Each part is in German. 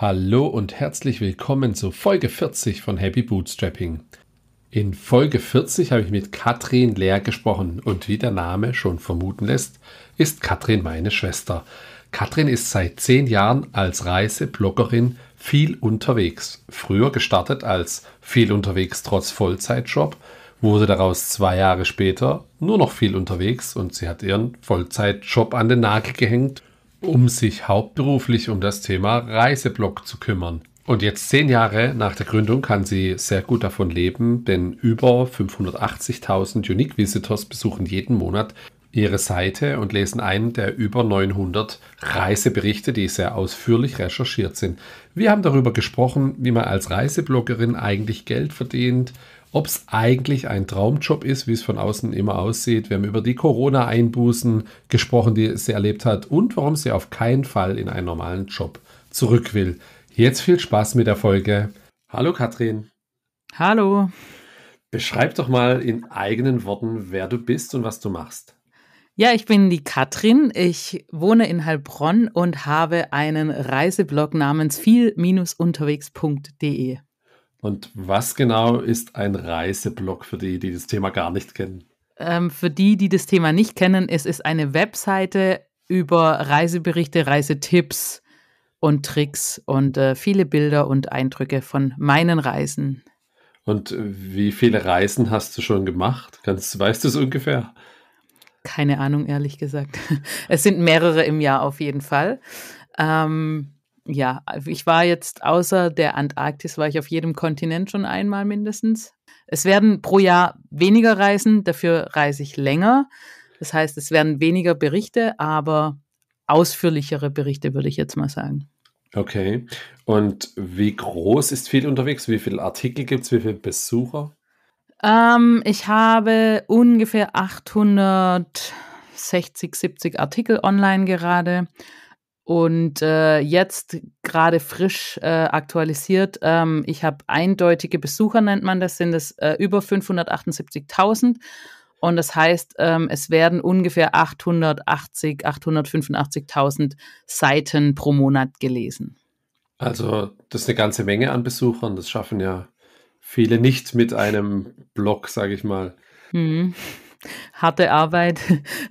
Hallo und herzlich willkommen zu Folge 40 von Happy Bootstrapping. In Folge 40 habe ich mit Katrin Lehr gesprochen und wie der Name schon vermuten lässt, ist Katrin meine Schwester. Katrin ist seit zehn Jahren als Reisebloggerin viel unterwegs. Früher gestartet als viel unterwegs trotz Vollzeitjob, wurde daraus zwei Jahre später nur noch viel unterwegs und sie hat ihren Vollzeitjob an den Nagel gehängt um sich hauptberuflich um das Thema Reiseblog zu kümmern. Und jetzt zehn Jahre nach der Gründung kann sie sehr gut davon leben, denn über 580.000 Unique Visitors besuchen jeden Monat ihre Seite und lesen einen der über 900 Reiseberichte, die sehr ausführlich recherchiert sind. Wir haben darüber gesprochen, wie man als Reisebloggerin eigentlich Geld verdient ob es eigentlich ein Traumjob ist, wie es von außen immer aussieht. Wir haben über die Corona-Einbußen gesprochen, die sie erlebt hat und warum sie auf keinen Fall in einen normalen Job zurück will. Jetzt viel Spaß mit der Folge. Hallo Katrin. Hallo. Beschreib doch mal in eigenen Worten, wer du bist und was du machst. Ja, ich bin die Katrin. Ich wohne in Heilbronn und habe einen Reiseblog namens viel-unterwegs.de. Und was genau ist ein Reiseblog für die, die das Thema gar nicht kennen? Ähm, für die, die das Thema nicht kennen, es ist eine Webseite über Reiseberichte, Reisetipps und Tricks und äh, viele Bilder und Eindrücke von meinen Reisen. Und wie viele Reisen hast du schon gemacht? Kannst, weißt du es ungefähr? Keine Ahnung, ehrlich gesagt. Es sind mehrere im Jahr auf jeden Fall. Ähm, ja, äh, ich war jetzt außer der Antarktis, war ich auf jedem Kontinent schon einmal mindestens. Es werden pro Jahr weniger reisen, dafür reise ich länger. Das heißt, es werden weniger Berichte, aber ausführlichere Berichte, würde ich jetzt mal sagen. Okay. Und wie groß ist viel unterwegs? Wie viele Artikel gibt es? Wie viele Besucher? Ähm, ich habe ungefähr 860, 70 Artikel online gerade. Und äh, jetzt gerade frisch äh, aktualisiert, ähm, ich habe eindeutige Besucher, nennt man das, sind es äh, über 578.000. Und das heißt, ähm, es werden ungefähr 880, 885.000 Seiten pro Monat gelesen. Also das ist eine ganze Menge an Besuchern. Das schaffen ja viele nicht mit einem Blog, sage ich mal. Mhm harte Arbeit,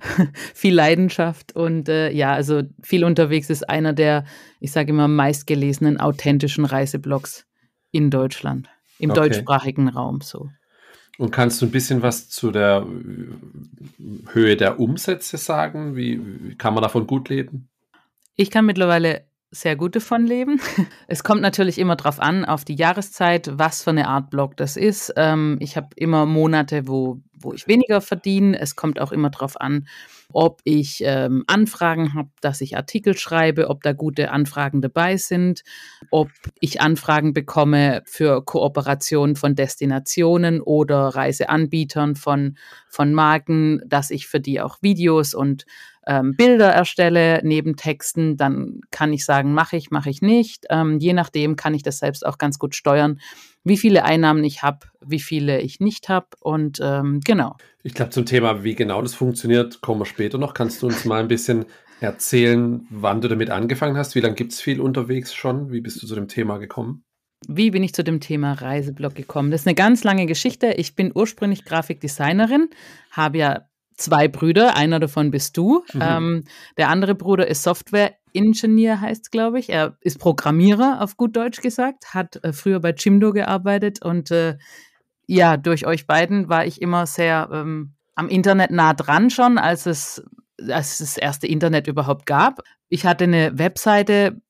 viel Leidenschaft und äh, ja, also viel unterwegs ist einer der, ich sage immer, meistgelesenen authentischen Reiseblogs in Deutschland, im okay. deutschsprachigen Raum so. Und kannst du ein bisschen was zu der äh, Höhe der Umsätze sagen? Wie, kann man davon gut leben? Ich kann mittlerweile sehr gut davon leben. Es kommt natürlich immer drauf an, auf die Jahreszeit, was für eine Art Blog das ist. Ähm, ich habe immer Monate, wo wo ich weniger verdiene. Es kommt auch immer darauf an, ob ich ähm, Anfragen habe, dass ich Artikel schreibe, ob da gute Anfragen dabei sind, ob ich Anfragen bekomme für Kooperationen von Destinationen oder Reiseanbietern von, von Marken, dass ich für die auch Videos und ähm, Bilder erstelle neben Texten, dann kann ich sagen, mache ich, mache ich nicht. Ähm, je nachdem kann ich das selbst auch ganz gut steuern, wie viele Einnahmen ich habe, wie viele ich nicht habe und ähm, genau. Ich glaube, zum Thema, wie genau das funktioniert, kommen wir später noch. Kannst du uns mal ein bisschen erzählen, wann du damit angefangen hast? Wie lange gibt es viel unterwegs schon? Wie bist du zu dem Thema gekommen? Wie bin ich zu dem Thema Reiseblog gekommen? Das ist eine ganz lange Geschichte. Ich bin ursprünglich Grafikdesignerin, habe ja zwei Brüder, einer davon bist du. Mhm. Ähm, der andere Bruder ist Software-Ingenieur, heißt glaube ich. Er ist Programmierer, auf gut Deutsch gesagt, hat äh, früher bei Chimdo gearbeitet und äh, ja, durch euch beiden war ich immer sehr ähm, am Internet nah dran schon, als es, als es das erste Internet überhaupt gab. Ich hatte eine Webseite,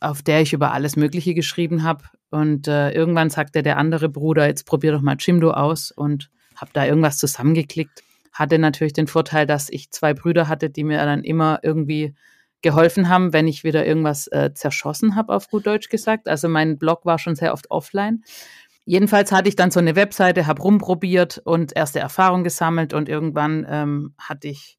auf der ich über alles Mögliche geschrieben habe. Und äh, irgendwann sagte der andere Bruder, jetzt probier doch mal Chimdo aus und habe da irgendwas zusammengeklickt hatte natürlich den Vorteil, dass ich zwei Brüder hatte, die mir dann immer irgendwie geholfen haben, wenn ich wieder irgendwas äh, zerschossen habe, auf gut Deutsch gesagt. Also mein Blog war schon sehr oft offline. Jedenfalls hatte ich dann so eine Webseite, habe rumprobiert und erste Erfahrung gesammelt und irgendwann ähm, hatte ich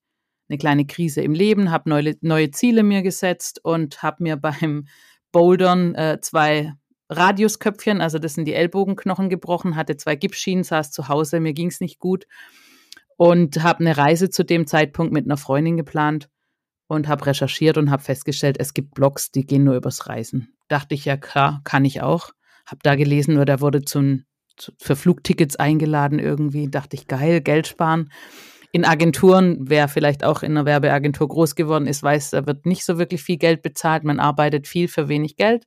eine kleine Krise im Leben, habe neue, neue Ziele mir gesetzt und habe mir beim Bouldern äh, zwei Radiusköpfchen, also das sind die Ellbogenknochen gebrochen, hatte zwei Gipsschienen, saß zu Hause, mir ging es nicht gut und habe eine Reise zu dem Zeitpunkt mit einer Freundin geplant und habe recherchiert und habe festgestellt, es gibt Blogs, die gehen nur übers Reisen. Dachte ich ja, klar, kann ich auch. Habe da gelesen, nur da wurde zum, zu, für Flugtickets eingeladen irgendwie. Dachte ich, geil, Geld sparen. In Agenturen, wer vielleicht auch in einer Werbeagentur groß geworden ist, weiß, da wird nicht so wirklich viel Geld bezahlt. Man arbeitet viel für wenig Geld.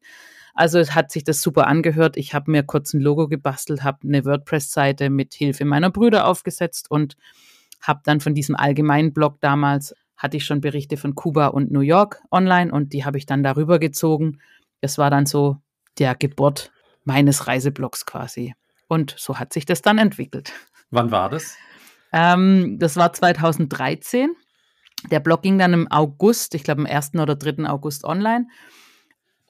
Also es hat sich das super angehört. Ich habe mir kurz ein Logo gebastelt, habe eine WordPress-Seite mit Hilfe meiner Brüder aufgesetzt und habe dann von diesem allgemeinen Blog damals, hatte ich schon Berichte von Kuba und New York online und die habe ich dann darüber gezogen. Es war dann so der Geburt meines Reiseblogs quasi. Und so hat sich das dann entwickelt. Wann war das? Ähm, das war 2013. Der Blog ging dann im August, ich glaube am 1. oder 3. August online.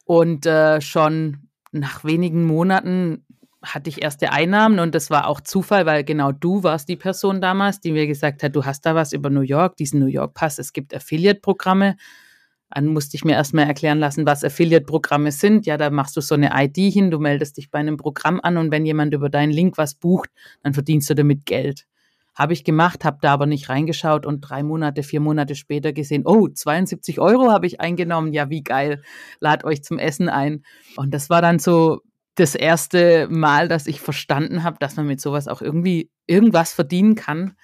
Und äh, schon nach wenigen Monaten hatte ich erste Einnahmen und das war auch Zufall, weil genau du warst die Person damals, die mir gesagt hat, du hast da was über New York, diesen New York Pass, es gibt Affiliate-Programme. Dann musste ich mir erstmal erklären lassen, was Affiliate-Programme sind. Ja, da machst du so eine ID hin, du meldest dich bei einem Programm an und wenn jemand über deinen Link was bucht, dann verdienst du damit Geld. Habe ich gemacht, habe da aber nicht reingeschaut und drei Monate, vier Monate später gesehen, oh, 72 Euro habe ich eingenommen, ja, wie geil, lad euch zum Essen ein. Und das war dann so das erste Mal, dass ich verstanden habe, dass man mit sowas auch irgendwie irgendwas verdienen kann.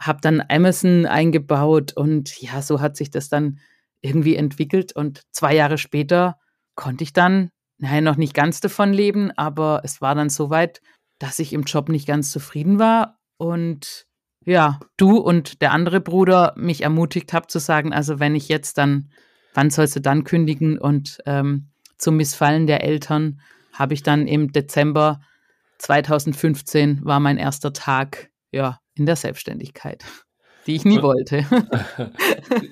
Habe dann Amazon eingebaut und ja, so hat sich das dann irgendwie entwickelt. Und zwei Jahre später konnte ich dann, naja, noch nicht ganz davon leben, aber es war dann so weit, dass ich im Job nicht ganz zufrieden war und ja, du und der andere Bruder mich ermutigt habt zu sagen, also wenn ich jetzt dann, wann sollst du dann kündigen? Und ähm, zum Missfallen der Eltern habe ich dann im Dezember 2015 war mein erster Tag, ja, in der Selbstständigkeit, die ich nie wollte.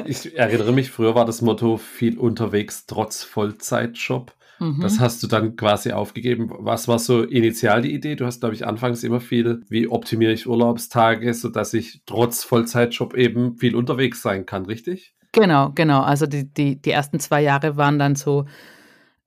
Ich erinnere mich, früher war das Motto viel unterwegs trotz Vollzeitjob. Das mhm. hast du dann quasi aufgegeben. Was war so initial die Idee? Du hast, glaube ich, anfangs immer viel, wie optimiere ich Urlaubstage, sodass ich trotz Vollzeitjob eben viel unterwegs sein kann, richtig? Genau, genau. Also die, die, die ersten zwei Jahre waren dann so,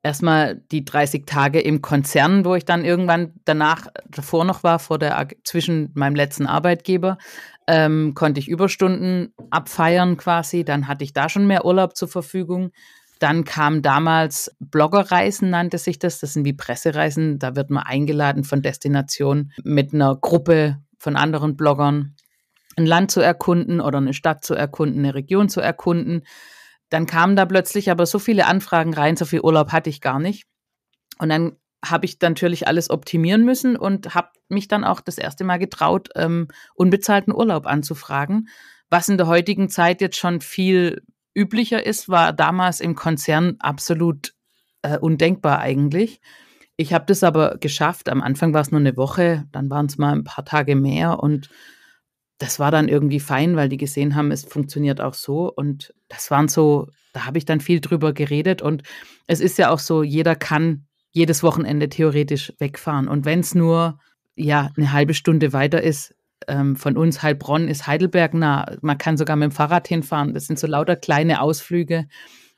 erstmal die 30 Tage im Konzern, wo ich dann irgendwann danach davor noch war, vor der zwischen meinem letzten Arbeitgeber, ähm, konnte ich Überstunden abfeiern quasi. Dann hatte ich da schon mehr Urlaub zur Verfügung. Dann kam damals Bloggerreisen, nannte sich das. Das sind wie Pressereisen. Da wird man eingeladen von Destinationen mit einer Gruppe von anderen Bloggern, ein Land zu erkunden oder eine Stadt zu erkunden, eine Region zu erkunden. Dann kamen da plötzlich aber so viele Anfragen rein, so viel Urlaub hatte ich gar nicht. Und dann habe ich natürlich alles optimieren müssen und habe mich dann auch das erste Mal getraut, ähm, unbezahlten Urlaub anzufragen, was in der heutigen Zeit jetzt schon viel üblicher ist, war damals im Konzern absolut äh, undenkbar eigentlich. Ich habe das aber geschafft. Am Anfang war es nur eine Woche, dann waren es mal ein paar Tage mehr und das war dann irgendwie fein, weil die gesehen haben, es funktioniert auch so. Und das waren so, da habe ich dann viel drüber geredet. Und es ist ja auch so, jeder kann jedes Wochenende theoretisch wegfahren. Und wenn es nur ja eine halbe Stunde weiter ist, ähm, von uns Heilbronn ist Heidelberg nah. Man kann sogar mit dem Fahrrad hinfahren. Das sind so lauter kleine Ausflüge.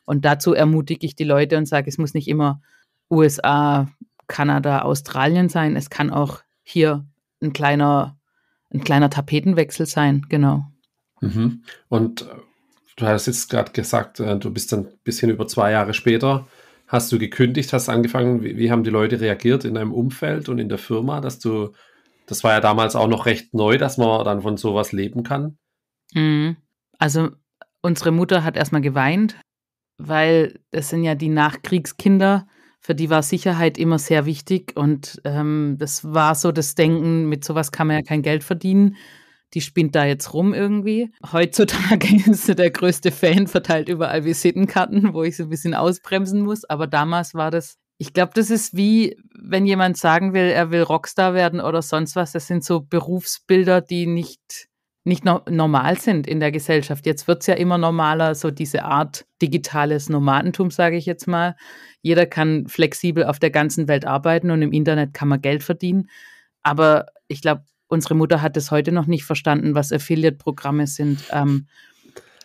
Und dazu ermutige ich die Leute und sage, es muss nicht immer USA, Kanada, Australien sein. Es kann auch hier ein kleiner, ein kleiner Tapetenwechsel sein, genau. Mhm. Und äh, du hast jetzt gerade gesagt, äh, du bist dann ein bisschen über zwei Jahre später, hast du gekündigt, hast angefangen, wie, wie haben die Leute reagiert in deinem Umfeld und in der Firma, dass du das war ja damals auch noch recht neu, dass man dann von sowas leben kann. Mhm. Also unsere Mutter hat erstmal geweint, weil das sind ja die Nachkriegskinder, für die war Sicherheit immer sehr wichtig und ähm, das war so das Denken, mit sowas kann man ja kein Geld verdienen. Die spinnt da jetzt rum irgendwie. Heutzutage ist sie der größte Fan, verteilt überall Visitenkarten, wo ich so ein bisschen ausbremsen muss. Aber damals war das ich glaube, das ist wie, wenn jemand sagen will, er will Rockstar werden oder sonst was. Das sind so Berufsbilder, die nicht, nicht no normal sind in der Gesellschaft. Jetzt wird es ja immer normaler, so diese Art digitales Nomadentum, sage ich jetzt mal. Jeder kann flexibel auf der ganzen Welt arbeiten und im Internet kann man Geld verdienen. Aber ich glaube, unsere Mutter hat es heute noch nicht verstanden, was Affiliate-Programme sind. Ähm,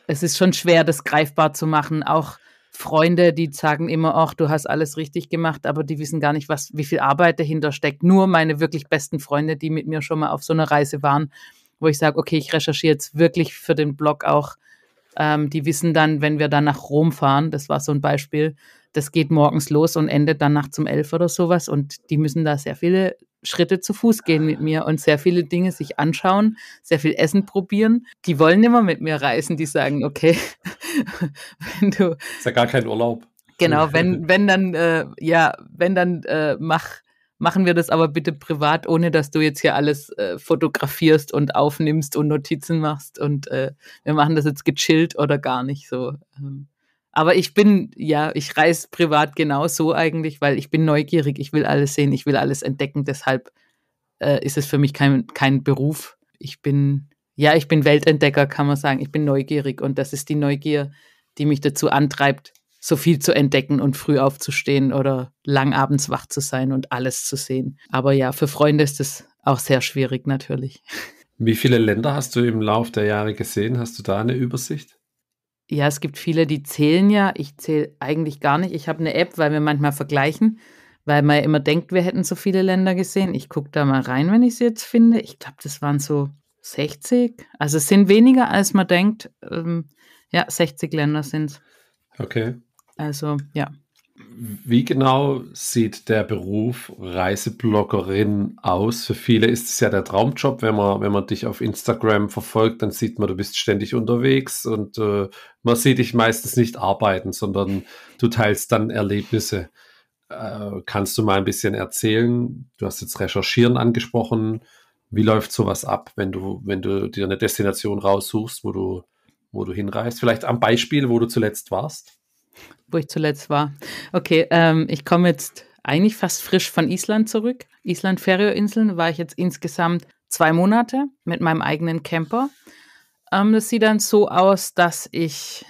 es ist schon schwer, das greifbar zu machen. Auch Freunde, die sagen immer, ach, du hast alles richtig gemacht, aber die wissen gar nicht, was, wie viel Arbeit dahinter steckt. Nur meine wirklich besten Freunde, die mit mir schon mal auf so einer Reise waren, wo ich sage, okay, ich recherchiere jetzt wirklich für den Blog auch. Ähm, die wissen dann, wenn wir dann nach Rom fahren, das war so ein Beispiel, das geht morgens los und endet dann nachts um elf oder sowas. Und die müssen da sehr viele Schritte zu Fuß gehen mit mir und sehr viele Dinge sich anschauen, sehr viel Essen probieren. Die wollen immer mit mir reisen. Die sagen, okay, wenn du. Ist ja gar kein Urlaub. Genau, wenn, wenn dann, äh, ja, wenn dann äh, mach, machen wir das aber bitte privat, ohne dass du jetzt hier alles äh, fotografierst und aufnimmst und Notizen machst und äh, wir machen das jetzt gechillt oder gar nicht so. Ähm. aber ich bin, ja, ich reise privat genau so eigentlich, weil ich bin neugierig, ich will alles sehen, ich will alles entdecken, deshalb äh, ist es für mich kein, kein Beruf. Ich bin ja, ich bin Weltentdecker, kann man sagen. Ich bin neugierig und das ist die Neugier, die mich dazu antreibt, so viel zu entdecken und früh aufzustehen oder lang abends wach zu sein und alles zu sehen. Aber ja, für Freunde ist es auch sehr schwierig natürlich. Wie viele Länder hast du im Lauf der Jahre gesehen? Hast du da eine Übersicht? Ja, es gibt viele, die zählen ja. Ich zähle eigentlich gar nicht. Ich habe eine App, weil wir manchmal vergleichen, weil man ja immer denkt, wir hätten so viele Länder gesehen. Ich gucke da mal rein, wenn ich sie jetzt finde. Ich glaube, das waren so 60? Also es sind weniger, als man denkt. Ähm, ja, 60 Länder sind es. Okay. Also, ja. Wie genau sieht der Beruf Reisebloggerin aus? Für viele ist es ja der Traumjob, wenn man, wenn man dich auf Instagram verfolgt, dann sieht man, du bist ständig unterwegs und äh, man sieht dich meistens nicht arbeiten, sondern du teilst dann Erlebnisse. Äh, kannst du mal ein bisschen erzählen? Du hast jetzt Recherchieren angesprochen. Wie läuft sowas ab, wenn du, wenn du dir eine Destination raussuchst, wo du, wo du hinreist? Vielleicht am Beispiel, wo du zuletzt warst? Wo ich zuletzt war. Okay, ähm, ich komme jetzt eigentlich fast frisch von Island zurück. Island Färöerinseln war ich jetzt insgesamt zwei Monate mit meinem eigenen Camper. Ähm, das sieht dann so aus, dass ich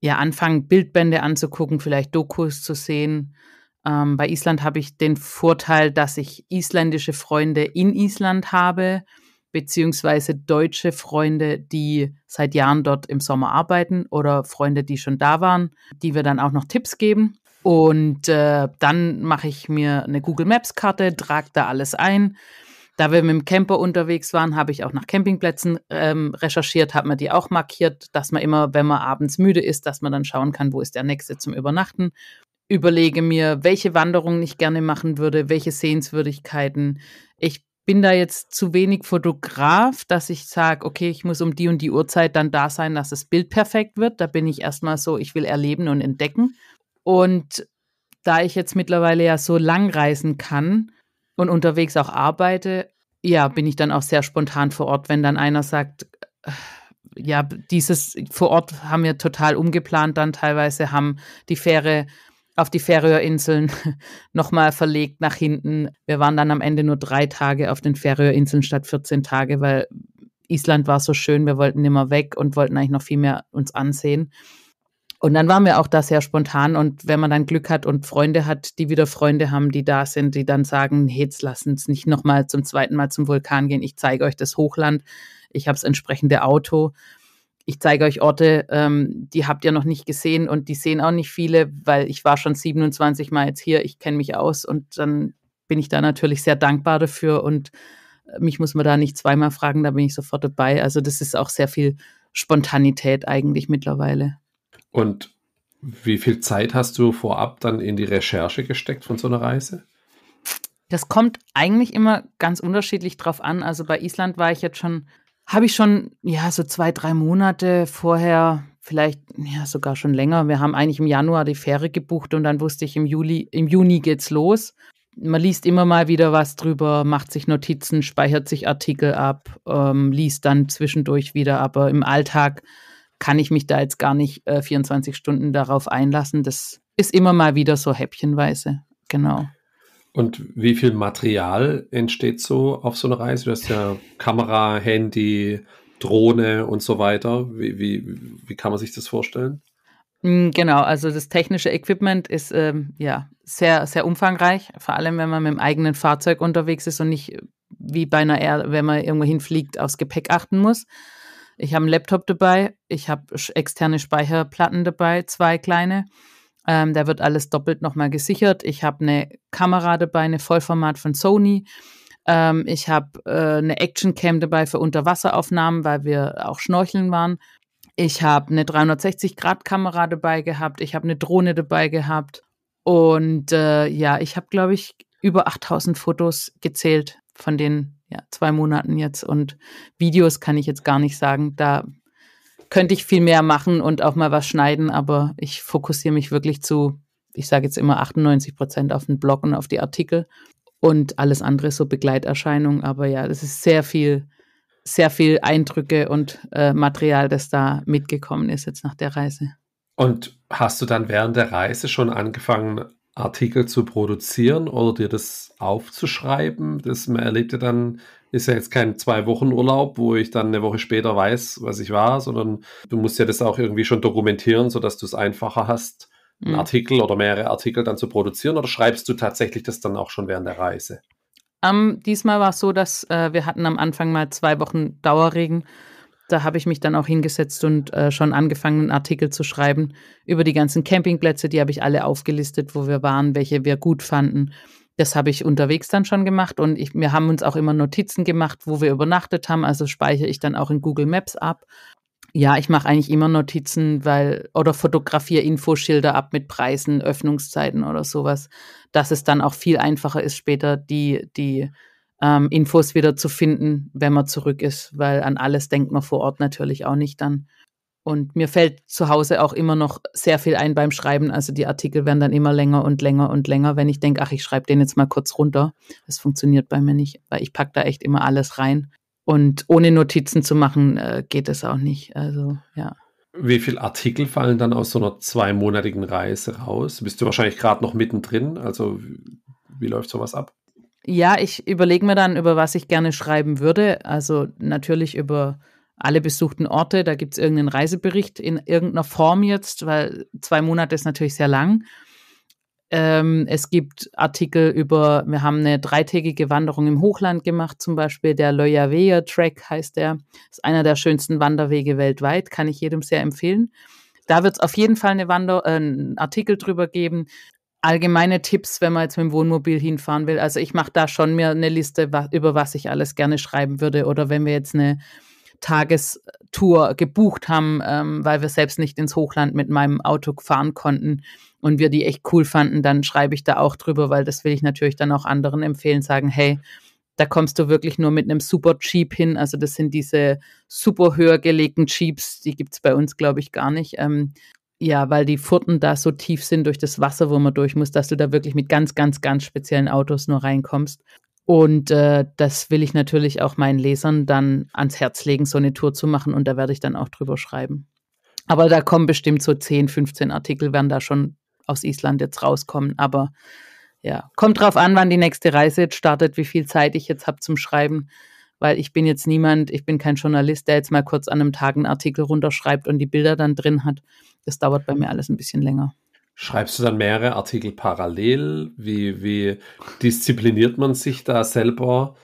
ja anfange, Bildbände anzugucken, vielleicht Dokus zu sehen, ähm, bei Island habe ich den Vorteil, dass ich isländische Freunde in Island habe, beziehungsweise deutsche Freunde, die seit Jahren dort im Sommer arbeiten oder Freunde, die schon da waren, die wir dann auch noch Tipps geben. Und äh, dann mache ich mir eine Google Maps-Karte, trage da alles ein. Da wir mit dem Camper unterwegs waren, habe ich auch nach Campingplätzen ähm, recherchiert, habe mir die auch markiert, dass man immer, wenn man abends müde ist, dass man dann schauen kann, wo ist der nächste zum Übernachten überlege mir, welche Wanderungen ich gerne machen würde, welche Sehenswürdigkeiten. Ich bin da jetzt zu wenig Fotograf, dass ich sage, okay, ich muss um die und die Uhrzeit dann da sein, dass das Bild perfekt wird. Da bin ich erstmal so, ich will erleben und entdecken. Und da ich jetzt mittlerweile ja so lang reisen kann und unterwegs auch arbeite, ja, bin ich dann auch sehr spontan vor Ort, wenn dann einer sagt, äh, ja, dieses vor Ort haben wir total umgeplant, dann teilweise haben die Fähre auf die Färöerinseln nochmal verlegt nach hinten. Wir waren dann am Ende nur drei Tage auf den Färöerinseln statt 14 Tage, weil Island war so schön, wir wollten nimmer weg und wollten eigentlich noch viel mehr uns ansehen. Und dann waren wir auch da sehr spontan und wenn man dann Glück hat und Freunde hat, die wieder Freunde haben, die da sind, die dann sagen, hey, jetzt lass uns nicht nochmal zum zweiten Mal zum Vulkan gehen, ich zeige euch das Hochland, ich habe das entsprechende Auto ich zeige euch Orte, ähm, die habt ihr noch nicht gesehen und die sehen auch nicht viele, weil ich war schon 27 Mal jetzt hier, ich kenne mich aus und dann bin ich da natürlich sehr dankbar dafür und äh, mich muss man da nicht zweimal fragen, da bin ich sofort dabei. Also das ist auch sehr viel Spontanität eigentlich mittlerweile. Und wie viel Zeit hast du vorab dann in die Recherche gesteckt von so einer Reise? Das kommt eigentlich immer ganz unterschiedlich drauf an. Also bei Island war ich jetzt schon habe ich schon, ja, so zwei, drei Monate vorher, vielleicht, ja, sogar schon länger. Wir haben eigentlich im Januar die Fähre gebucht und dann wusste ich, im Juli, im Juni geht's los. Man liest immer mal wieder was drüber, macht sich Notizen, speichert sich Artikel ab, ähm, liest dann zwischendurch wieder, aber im Alltag kann ich mich da jetzt gar nicht äh, 24 Stunden darauf einlassen. Das ist immer mal wieder so häppchenweise. Genau. Und wie viel Material entsteht so auf so einer Reise? Du hast ja Kamera, Handy, Drohne und so weiter. Wie, wie, wie kann man sich das vorstellen? Mm, genau, also das technische Equipment ist ähm, ja sehr, sehr umfangreich, vor allem wenn man mit dem eigenen Fahrzeug unterwegs ist und nicht äh, wie bei einer Air, wenn man irgendwo hinfliegt, aufs Gepäck achten muss. Ich habe einen Laptop dabei, ich habe externe Speicherplatten dabei, zwei kleine. Ähm, da wird alles doppelt nochmal gesichert. Ich habe eine Kamera dabei, eine Vollformat von Sony. Ähm, ich habe äh, eine Actioncam dabei für Unterwasseraufnahmen, weil wir auch schnorcheln waren. Ich habe eine 360-Grad-Kamera dabei gehabt. Ich habe eine Drohne dabei gehabt. Und äh, ja, ich habe, glaube ich, über 8000 Fotos gezählt von den ja, zwei Monaten jetzt. Und Videos kann ich jetzt gar nicht sagen. Da könnte ich viel mehr machen und auch mal was schneiden, aber ich fokussiere mich wirklich zu, ich sage jetzt immer 98 Prozent auf den Blog und auf die Artikel und alles andere so Begleiterscheinung. Aber ja, das ist sehr viel, sehr viel Eindrücke und äh, Material, das da mitgekommen ist jetzt nach der Reise. Und hast du dann während der Reise schon angefangen, Artikel zu produzieren oder dir das aufzuschreiben? Das, man erlebt ja dann ist ja jetzt kein Zwei-Wochen-Urlaub, wo ich dann eine Woche später weiß, was ich war, sondern du musst ja das auch irgendwie schon dokumentieren, sodass du es einfacher hast, einen mhm. Artikel oder mehrere Artikel dann zu produzieren. Oder schreibst du tatsächlich das dann auch schon während der Reise? Um, ähm, diesmal war es so, dass äh, wir hatten am Anfang mal zwei Wochen Dauerregen. Da habe ich mich dann auch hingesetzt und äh, schon angefangen, einen Artikel zu schreiben über die ganzen Campingplätze. Die habe ich alle aufgelistet, wo wir waren, welche wir gut fanden das habe ich unterwegs dann schon gemacht und ich, wir haben uns auch immer Notizen gemacht, wo wir übernachtet haben. Also speichere ich dann auch in Google Maps ab. Ja, ich mache eigentlich immer Notizen, weil oder fotografiere Infoschilder ab mit Preisen, Öffnungszeiten oder sowas, dass es dann auch viel einfacher ist, später die, die ähm, Infos wieder zu finden, wenn man zurück ist, weil an alles denkt man vor Ort natürlich auch nicht dann. Und mir fällt zu Hause auch immer noch sehr viel ein beim Schreiben. Also die Artikel werden dann immer länger und länger und länger, wenn ich denke, ach, ich schreibe den jetzt mal kurz runter. Das funktioniert bei mir nicht, weil ich packe da echt immer alles rein. Und ohne Notizen zu machen, äh, geht es auch nicht. Also ja. Wie viele Artikel fallen dann aus so einer zweimonatigen Reise raus? Bist du wahrscheinlich gerade noch mittendrin? Also wie läuft sowas ab? Ja, ich überlege mir dann, über was ich gerne schreiben würde. Also natürlich über alle besuchten Orte, da gibt es irgendeinen Reisebericht in irgendeiner Form jetzt, weil zwei Monate ist natürlich sehr lang. Ähm, es gibt Artikel über, wir haben eine dreitägige Wanderung im Hochland gemacht, zum Beispiel der Loyavea Track heißt der. Ist einer der schönsten Wanderwege weltweit, kann ich jedem sehr empfehlen. Da wird es auf jeden Fall eine Wander äh, einen Artikel drüber geben. Allgemeine Tipps, wenn man jetzt mit dem Wohnmobil hinfahren will. Also ich mache da schon mir eine Liste, über was ich alles gerne schreiben würde. Oder wenn wir jetzt eine Tagestour gebucht haben, ähm, weil wir selbst nicht ins Hochland mit meinem Auto fahren konnten und wir die echt cool fanden, dann schreibe ich da auch drüber, weil das will ich natürlich dann auch anderen empfehlen, sagen, hey, da kommst du wirklich nur mit einem super Jeep hin. Also das sind diese super höher gelegten Jeeps, die gibt es bei uns, glaube ich, gar nicht. Ähm, ja, weil die Furten da so tief sind durch das Wasser, wo man durch muss, dass du da wirklich mit ganz, ganz, ganz speziellen Autos nur reinkommst. Und äh, das will ich natürlich auch meinen Lesern dann ans Herz legen, so eine Tour zu machen. Und da werde ich dann auch drüber schreiben. Aber da kommen bestimmt so 10, 15 Artikel, werden da schon aus Island jetzt rauskommen. Aber ja, kommt drauf an, wann die nächste Reise jetzt startet, wie viel Zeit ich jetzt habe zum Schreiben. Weil ich bin jetzt niemand, ich bin kein Journalist, der jetzt mal kurz an einem Tag einen Artikel runterschreibt und die Bilder dann drin hat. Das dauert bei mir alles ein bisschen länger. Schreibst du dann mehrere Artikel parallel? Wie, wie diszipliniert man sich da selber,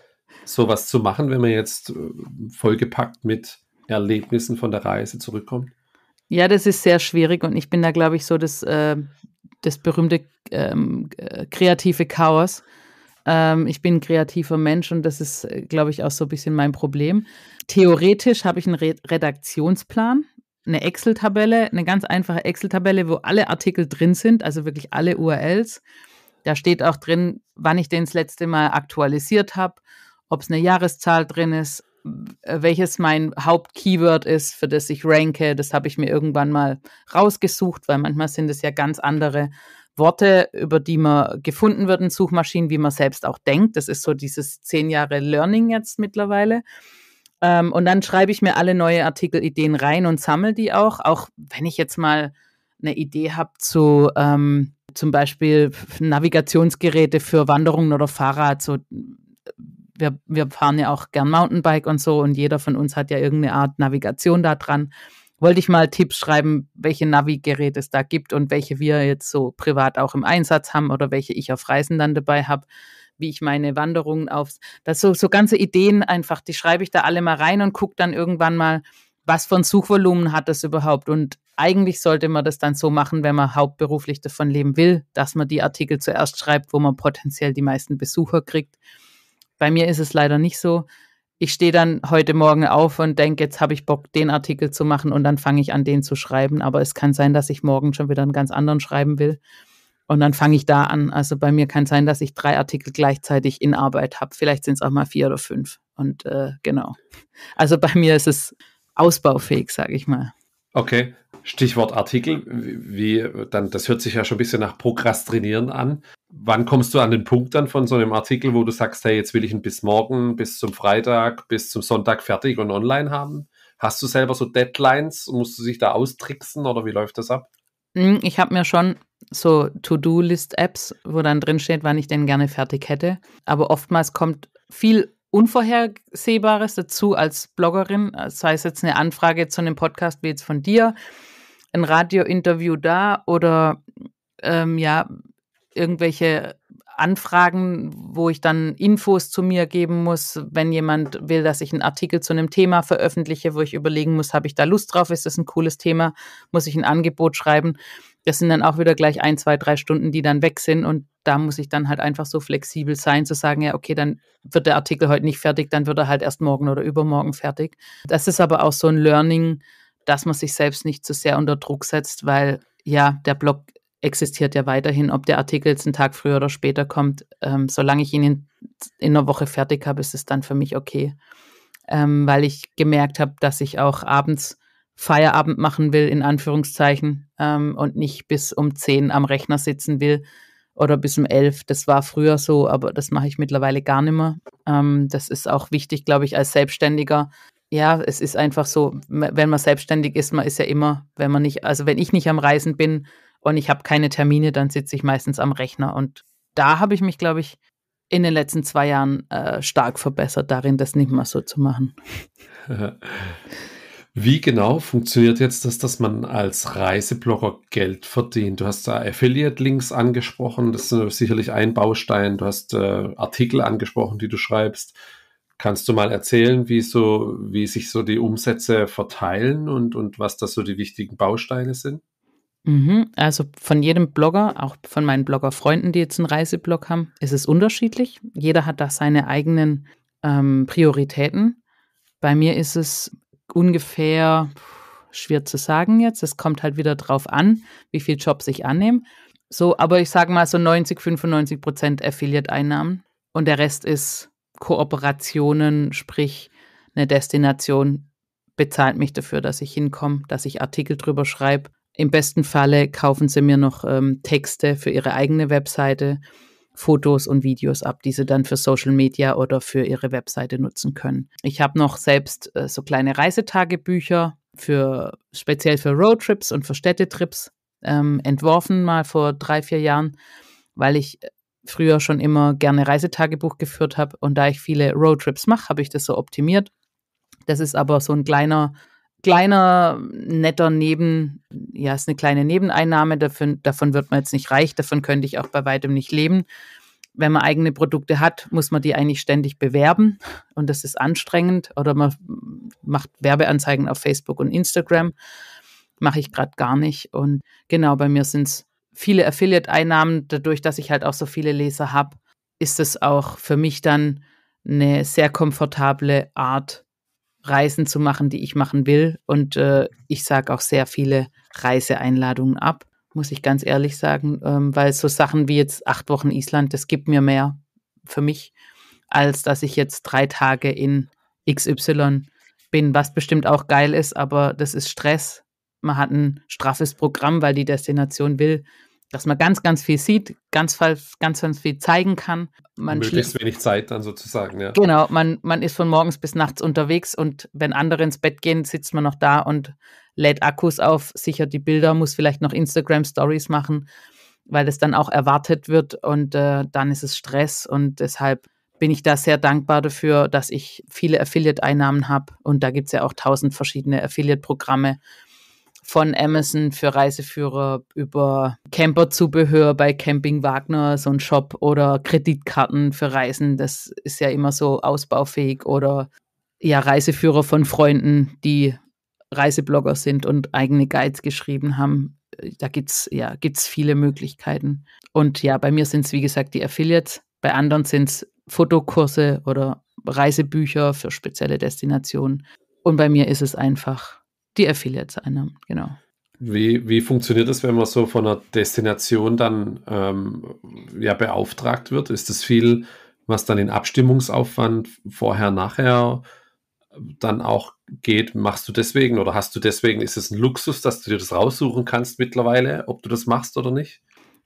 sowas zu machen, wenn man jetzt äh, vollgepackt mit Erlebnissen von der Reise zurückkommt? Ja, das ist sehr schwierig und ich bin da, glaube ich, so das, äh, das berühmte ähm, äh, kreative Chaos. Ähm, ich bin ein kreativer Mensch und das ist, äh, glaube ich, auch so ein bisschen mein Problem. Theoretisch habe ich einen Redaktionsplan eine Excel-Tabelle, eine ganz einfache Excel-Tabelle, wo alle Artikel drin sind, also wirklich alle URLs. Da steht auch drin, wann ich den das letzte Mal aktualisiert habe, ob es eine Jahreszahl drin ist, äh, welches mein Hauptkeyword ist, für das ich ranke. Das habe ich mir irgendwann mal rausgesucht, weil manchmal sind es ja ganz andere Worte, über die man gefunden wird in Suchmaschinen, wie man selbst auch denkt. Das ist so dieses zehn Jahre Learning jetzt mittlerweile. Ähm, und dann schreibe ich mir alle neue Artikelideen rein und sammle die auch. Auch wenn ich jetzt mal eine Idee habe zu ähm, zum Beispiel Navigationsgeräte für Wanderungen oder Fahrrad. So, äh, wir, wir fahren ja auch gern Mountainbike und so und jeder von uns hat ja irgendeine Art Navigation da dran. Wollte ich mal Tipps schreiben, welche navi es da gibt und welche wir jetzt so privat auch im Einsatz haben oder welche ich auf Reisen dann dabei habe wie ich meine Wanderungen auf, das so, so ganze Ideen einfach, die schreibe ich da alle mal rein und gucke dann irgendwann mal, was für ein Suchvolumen hat das überhaupt? Und eigentlich sollte man das dann so machen, wenn man hauptberuflich davon leben will, dass man die Artikel zuerst schreibt, wo man potenziell die meisten Besucher kriegt. Bei mir ist es leider nicht so. Ich stehe dann heute Morgen auf und denke, jetzt habe ich Bock, den Artikel zu machen und dann fange ich an, den zu schreiben. Aber es kann sein, dass ich morgen schon wieder einen ganz anderen schreiben will. Und dann fange ich da an. Also bei mir kann es sein, dass ich drei Artikel gleichzeitig in Arbeit habe. Vielleicht sind es auch mal vier oder fünf. Und äh, genau. Also bei mir ist es ausbaufähig, sage ich mal. Okay. Stichwort Artikel. Wie, dann, das hört sich ja schon ein bisschen nach Prokrastinieren an. Wann kommst du an den Punkt dann von so einem Artikel, wo du sagst, hey, jetzt will ich ihn bis morgen, bis zum Freitag, bis zum Sonntag fertig und online haben? Hast du selber so Deadlines? Musst du dich da austricksen oder wie läuft das ab? Hm, ich habe mir schon so To-Do-List-Apps, wo dann drin steht, wann ich den gerne fertig hätte. Aber oftmals kommt viel Unvorhersehbares dazu als Bloggerin, sei es jetzt eine Anfrage zu einem Podcast wie jetzt von dir, ein Radio-Interview da oder ähm, ja, irgendwelche Anfragen, wo ich dann Infos zu mir geben muss, wenn jemand will, dass ich einen Artikel zu einem Thema veröffentliche, wo ich überlegen muss, habe ich da Lust drauf, ist das ein cooles Thema, muss ich ein Angebot schreiben das sind dann auch wieder gleich ein, zwei, drei Stunden, die dann weg sind. Und da muss ich dann halt einfach so flexibel sein, zu sagen, ja, okay, dann wird der Artikel heute nicht fertig, dann wird er halt erst morgen oder übermorgen fertig. Das ist aber auch so ein Learning, dass man sich selbst nicht zu sehr unter Druck setzt, weil ja, der Blog existiert ja weiterhin, ob der Artikel jetzt einen Tag früher oder später kommt. Ähm, solange ich ihn in, in einer Woche fertig habe, ist es dann für mich okay. Ähm, weil ich gemerkt habe, dass ich auch abends Feierabend machen will, in Anführungszeichen, ähm, und nicht bis um 10 am Rechner sitzen will oder bis um 11. Das war früher so, aber das mache ich mittlerweile gar nicht mehr. Ähm, das ist auch wichtig, glaube ich, als Selbstständiger. Ja, es ist einfach so, wenn man selbstständig ist, man ist ja immer, wenn man nicht, also wenn ich nicht am Reisen bin und ich habe keine Termine, dann sitze ich meistens am Rechner. Und da habe ich mich, glaube ich, in den letzten zwei Jahren äh, stark verbessert darin, das nicht mehr so zu machen. Wie genau funktioniert jetzt das, dass man als Reiseblogger Geld verdient? Du hast da Affiliate-Links angesprochen, das ist sicherlich ein Baustein. Du hast äh, Artikel angesprochen, die du schreibst. Kannst du mal erzählen, wie, so, wie sich so die Umsätze verteilen und, und was da so die wichtigen Bausteine sind? Mhm, also von jedem Blogger, auch von meinen Blogger-Freunden, die jetzt einen Reiseblog haben, ist es unterschiedlich. Jeder hat da seine eigenen ähm, Prioritäten. Bei mir ist es ungefähr, schwer zu sagen jetzt, es kommt halt wieder drauf an, wie viel Jobs ich annehme. So, aber ich sage mal so 90, 95 Prozent Affiliate-Einnahmen und der Rest ist Kooperationen, sprich eine Destination bezahlt mich dafür, dass ich hinkomme, dass ich Artikel drüber schreibe. Im besten Falle kaufen sie mir noch ähm, Texte für ihre eigene Webseite Fotos und Videos ab, die sie dann für Social Media oder für ihre Webseite nutzen können. Ich habe noch selbst äh, so kleine Reisetagebücher für speziell für Roadtrips und für Städtetrips ähm, entworfen, mal vor drei, vier Jahren, weil ich äh, früher schon immer gerne Reisetagebuch geführt habe und da ich viele Roadtrips mache, habe ich das so optimiert. Das ist aber so ein kleiner kleiner, netter Neben, ja, ist eine kleine Nebeneinnahme, davon, davon wird man jetzt nicht reich, davon könnte ich auch bei weitem nicht leben. Wenn man eigene Produkte hat, muss man die eigentlich ständig bewerben und das ist anstrengend oder man macht Werbeanzeigen auf Facebook und Instagram. Mache ich gerade gar nicht. Und genau, bei mir sind es viele Affiliate-Einnahmen. Dadurch, dass ich halt auch so viele Leser habe, ist es auch für mich dann eine sehr komfortable Art, Reisen zu machen, die ich machen will. Und äh, ich sage auch sehr viele Reiseeinladungen ab, muss ich ganz ehrlich sagen, ähm, weil so Sachen wie jetzt acht Wochen Island, das gibt mir mehr für mich, als dass ich jetzt drei Tage in XY bin, was bestimmt auch geil ist, aber das ist Stress. Man hat ein straffes Programm, weil die Destination will, dass man ganz, ganz viel sieht, ganz, ganz, ganz viel zeigen kann. Man Möglichst wenig Zeit dann sozusagen, ja. Genau, man, man ist von morgens bis nachts unterwegs und wenn andere ins Bett gehen, sitzt man noch da und lädt Akkus auf, sichert die Bilder, muss vielleicht noch Instagram-Stories machen, weil das dann auch erwartet wird und äh, dann ist es Stress und deshalb bin ich da sehr dankbar dafür, dass ich viele Affiliate-Einnahmen habe und da gibt es ja auch tausend verschiedene Affiliate-Programme, von Amazon für Reiseführer über Camperzubehör bei Camping Wagner, so ein Shop oder Kreditkarten für Reisen, das ist ja immer so ausbaufähig oder ja, Reiseführer von Freunden, die Reiseblogger sind und eigene Guides geschrieben haben. Da gibt's ja, gibt's viele Möglichkeiten. Und ja, bei mir sind es, wie gesagt, die Affiliates. Bei anderen sind es Fotokurse oder Reisebücher für spezielle Destinationen. Und bei mir ist es einfach die Affiliate-Einnahmen, genau. Wie, wie funktioniert das, wenn man so von einer Destination dann ähm, ja, beauftragt wird? Ist das viel, was dann in Abstimmungsaufwand vorher, nachher äh, dann auch geht? Machst du deswegen oder hast du deswegen, ist es ein Luxus, dass du dir das raussuchen kannst mittlerweile, ob du das machst oder nicht?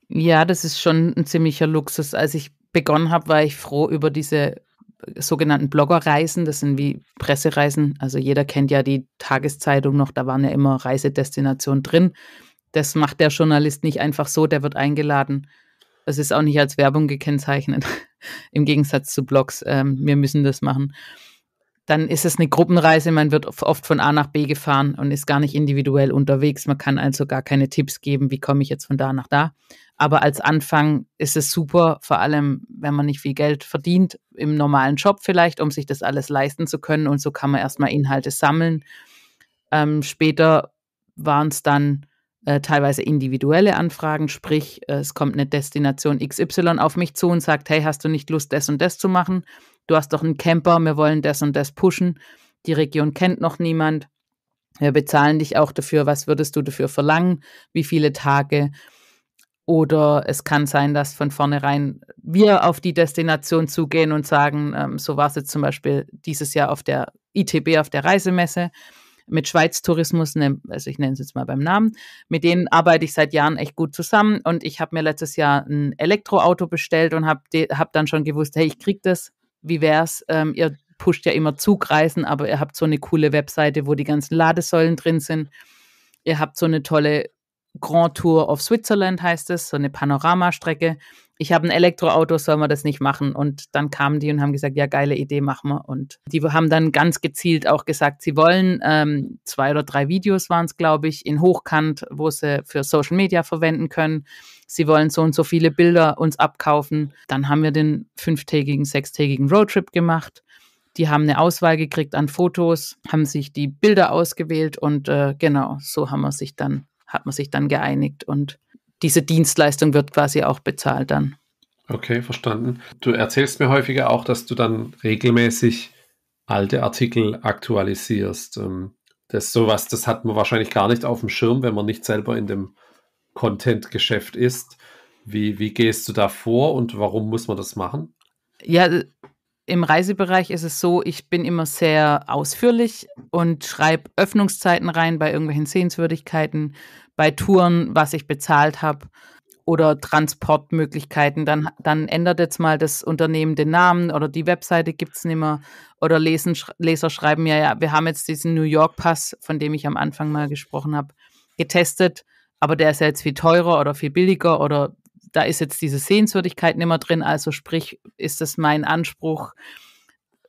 Ja, das ist schon ein ziemlicher Luxus. Als ich begonnen habe, war ich froh über diese sogenannten Bloggerreisen, das sind wie Pressereisen. Also jeder kennt ja die Tageszeitung noch, da waren ja immer Reisedestinationen drin. Das macht der Journalist nicht einfach so, der wird eingeladen. Es ist auch nicht als Werbung gekennzeichnet, im Gegensatz zu Blogs. Ähm, wir müssen das machen. Dann ist es eine Gruppenreise, man wird oft von A nach B gefahren und ist gar nicht individuell unterwegs. Man kann also gar keine Tipps geben, wie komme ich jetzt von da nach da, aber als Anfang ist es super, vor allem wenn man nicht viel Geld verdient, im normalen Job vielleicht, um sich das alles leisten zu können. Und so kann man erstmal Inhalte sammeln. Ähm, später waren es dann äh, teilweise individuelle Anfragen, sprich, äh, es kommt eine Destination XY auf mich zu und sagt, hey, hast du nicht Lust, das und das zu machen? Du hast doch einen Camper, wir wollen das und das pushen. Die Region kennt noch niemand. Wir bezahlen dich auch dafür. Was würdest du dafür verlangen? Wie viele Tage? Oder es kann sein, dass von vornherein wir auf die Destination zugehen und sagen, ähm, so war es jetzt zum Beispiel dieses Jahr auf der ITB, auf der Reisemesse mit Schweiz Tourismus, ne, also ich nenne es jetzt mal beim Namen, mit denen arbeite ich seit Jahren echt gut zusammen und ich habe mir letztes Jahr ein Elektroauto bestellt und habe hab dann schon gewusst, hey, ich krieg das, wie wär's, ähm, ihr pusht ja immer Zugreisen, aber ihr habt so eine coole Webseite, wo die ganzen Ladesäulen drin sind, ihr habt so eine tolle Grand Tour of Switzerland heißt es, so eine Panoramastrecke. Ich habe ein Elektroauto, soll man das nicht machen? Und dann kamen die und haben gesagt, ja, geile Idee, machen wir. Und die haben dann ganz gezielt auch gesagt, sie wollen ähm, zwei oder drei Videos waren es, glaube ich, in Hochkant, wo sie für Social Media verwenden können. Sie wollen so und so viele Bilder uns abkaufen. Dann haben wir den fünftägigen, sechstägigen Roadtrip gemacht. Die haben eine Auswahl gekriegt an Fotos, haben sich die Bilder ausgewählt und äh, genau, so haben wir sich dann hat man sich dann geeinigt und diese Dienstleistung wird quasi auch bezahlt dann. Okay, verstanden. Du erzählst mir häufiger auch, dass du dann regelmäßig alte Artikel aktualisierst. Ähm, das sowas, das hat man wahrscheinlich gar nicht auf dem Schirm, wenn man nicht selber in dem Content-Geschäft ist. Wie, wie gehst du da vor und warum muss man das machen? Ja, äh, im Reisebereich ist es so, ich bin immer sehr ausführlich und schreibe Öffnungszeiten rein bei irgendwelchen Sehenswürdigkeiten, bei Touren, was ich bezahlt habe oder Transportmöglichkeiten, dann, dann ändert jetzt mal das Unternehmen den Namen oder die Webseite gibt es nicht mehr. Oder lesen, Leser schreiben ja, ja, wir haben jetzt diesen New York-Pass, von dem ich am Anfang mal gesprochen habe, getestet, aber der ist ja jetzt viel teurer oder viel billiger oder da ist jetzt diese Sehenswürdigkeit nicht mehr drin. Also sprich, ist es mein Anspruch,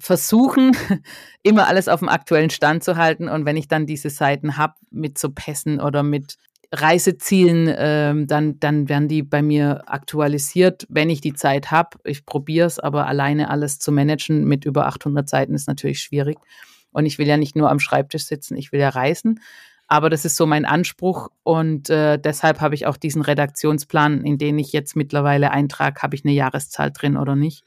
versuchen, immer alles auf dem aktuellen Stand zu halten. Und wenn ich dann diese Seiten habe mit so Pässen oder mit Reisezielen, ähm, dann, dann werden die bei mir aktualisiert, wenn ich die Zeit habe. Ich probiere es, aber alleine alles zu managen mit über 800 Seiten ist natürlich schwierig. Und ich will ja nicht nur am Schreibtisch sitzen, ich will ja reisen. Aber das ist so mein Anspruch und äh, deshalb habe ich auch diesen Redaktionsplan, in den ich jetzt mittlerweile eintrage, habe ich eine Jahreszahl drin oder nicht.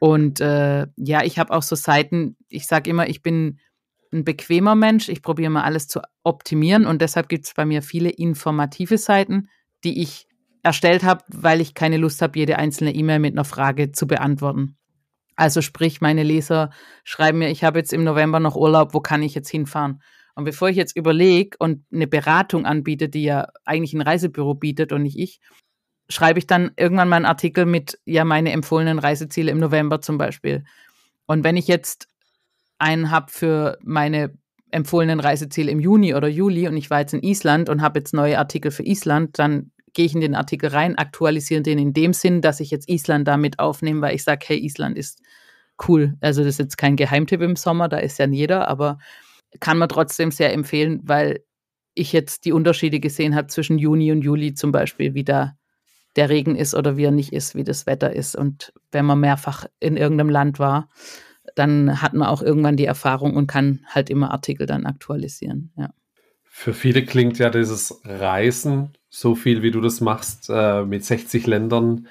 Und äh, ja, ich habe auch so Seiten, ich sage immer, ich bin ein bequemer Mensch. Ich probiere mal alles zu optimieren und deshalb gibt es bei mir viele informative Seiten, die ich erstellt habe, weil ich keine Lust habe, jede einzelne E-Mail mit einer Frage zu beantworten. Also sprich, meine Leser schreiben mir, ich habe jetzt im November noch Urlaub, wo kann ich jetzt hinfahren? Und bevor ich jetzt überlege und eine Beratung anbiete, die ja eigentlich ein Reisebüro bietet und nicht ich, schreibe ich dann irgendwann mal einen Artikel mit, ja, meine empfohlenen Reiseziele im November zum Beispiel. Und wenn ich jetzt einen habe für meine empfohlenen Reiseziele im Juni oder Juli und ich war jetzt in Island und habe jetzt neue Artikel für Island, dann gehe ich in den Artikel rein, aktualisiere den in dem Sinn, dass ich jetzt Island damit aufnehme, weil ich sage, hey, Island ist cool. Also das ist jetzt kein Geheimtipp im Sommer, da ist ja jeder, aber kann man trotzdem sehr empfehlen, weil ich jetzt die Unterschiede gesehen habe zwischen Juni und Juli zum Beispiel, wie da der Regen ist oder wie er nicht ist, wie das Wetter ist. Und wenn man mehrfach in irgendeinem Land war, dann hat man auch irgendwann die Erfahrung und kann halt immer Artikel dann aktualisieren. Ja. Für viele klingt ja dieses Reisen, so viel wie du das machst, äh, mit 60 Ländern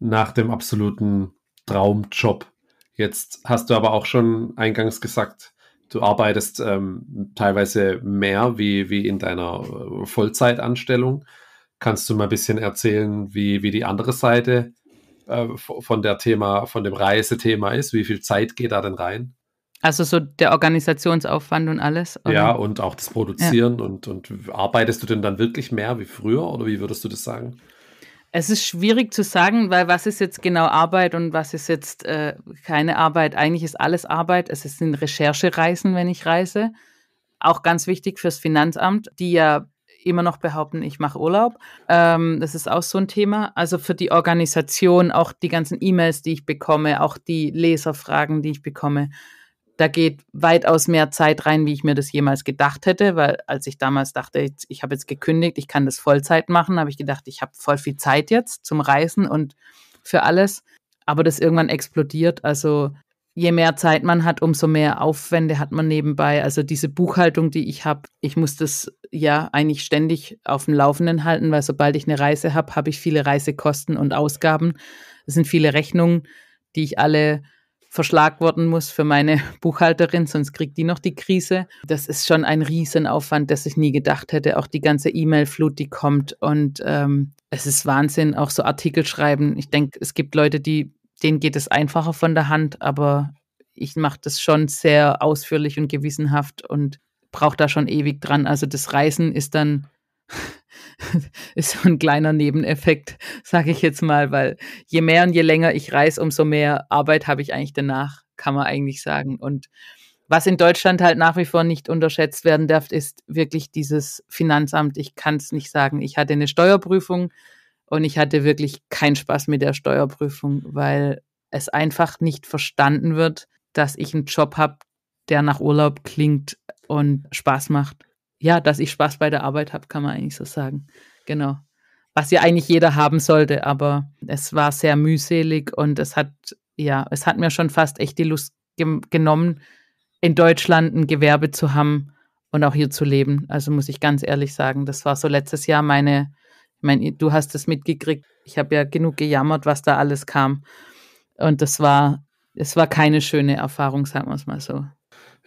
nach dem absoluten Traumjob. Jetzt hast du aber auch schon eingangs gesagt, du arbeitest ähm, teilweise mehr wie, wie in deiner äh, Vollzeitanstellung. Kannst du mal ein bisschen erzählen, wie, wie die andere Seite äh, von der Thema, von dem Reisethema ist? Wie viel Zeit geht da denn rein? Also so der Organisationsaufwand und alles. Oder? Ja, und auch das Produzieren ja. und, und arbeitest du denn dann wirklich mehr wie früher oder wie würdest du das sagen? Es ist schwierig zu sagen, weil was ist jetzt genau Arbeit und was ist jetzt äh, keine Arbeit? Eigentlich ist alles Arbeit. Es sind Recherchereisen, wenn ich reise. Auch ganz wichtig fürs Finanzamt, die ja immer noch behaupten, ich mache Urlaub. Ähm, das ist auch so ein Thema. Also für die Organisation, auch die ganzen E-Mails, die ich bekomme, auch die Leserfragen, die ich bekomme, da geht weitaus mehr Zeit rein, wie ich mir das jemals gedacht hätte, weil als ich damals dachte, ich, ich habe jetzt gekündigt, ich kann das Vollzeit machen, habe ich gedacht, ich habe voll viel Zeit jetzt zum Reisen und für alles. Aber das irgendwann explodiert. Also je mehr Zeit man hat, umso mehr Aufwände hat man nebenbei. Also diese Buchhaltung, die ich habe, ich muss das ja eigentlich ständig auf dem Laufenden halten, weil sobald ich eine Reise habe, habe ich viele Reisekosten und Ausgaben. Es sind viele Rechnungen, die ich alle verschlagworten muss für meine Buchhalterin, sonst kriegt die noch die Krise. Das ist schon ein Riesenaufwand, das ich nie gedacht hätte. Auch die ganze E-Mail-Flut, die kommt und ähm, es ist Wahnsinn, auch so Artikel schreiben. Ich denke, es gibt Leute, die denen geht es einfacher von der Hand, aber ich mache das schon sehr ausführlich und gewissenhaft und brauche da schon ewig dran. Also das Reisen ist dann ist so ein kleiner Nebeneffekt, sage ich jetzt mal, weil je mehr und je länger ich reise, umso mehr Arbeit habe ich eigentlich danach, kann man eigentlich sagen. Und was in Deutschland halt nach wie vor nicht unterschätzt werden darf, ist wirklich dieses Finanzamt. Ich kann es nicht sagen. Ich hatte eine Steuerprüfung und ich hatte wirklich keinen Spaß mit der Steuerprüfung, weil es einfach nicht verstanden wird, dass ich einen Job habe, der nach Urlaub klingt und Spaß macht. Ja, dass ich Spaß bei der Arbeit habe, kann man eigentlich so sagen. Genau. Was ja eigentlich jeder haben sollte, aber es war sehr mühselig und es hat, ja, es hat mir schon fast echt die Lust ge genommen, in Deutschland ein Gewerbe zu haben und auch hier zu leben. Also muss ich ganz ehrlich sagen, das war so letztes Jahr meine meine, du hast es mitgekriegt. Ich habe ja genug gejammert, was da alles kam. Und das war, es war keine schöne Erfahrung, sagen wir es mal so.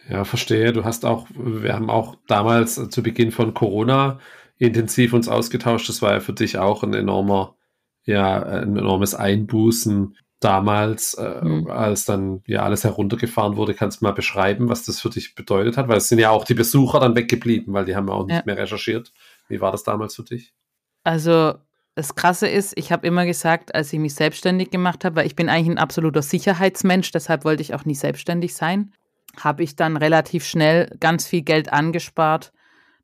Ja, verstehe. Du hast auch, wir haben auch damals zu Beginn von Corona intensiv uns ausgetauscht. Das war ja für dich auch ein enormer, ja, ein enormes Einbußen damals, äh, mhm. als dann ja alles heruntergefahren wurde. Kannst du mal beschreiben, was das für dich bedeutet hat? Weil es sind ja auch die Besucher dann weggeblieben, weil die haben ja auch nicht ja. mehr recherchiert. Wie war das damals für dich? Also das Krasse ist, ich habe immer gesagt, als ich mich selbstständig gemacht habe, weil ich bin eigentlich ein absoluter Sicherheitsmensch, deshalb wollte ich auch nie selbstständig sein, habe ich dann relativ schnell ganz viel Geld angespart,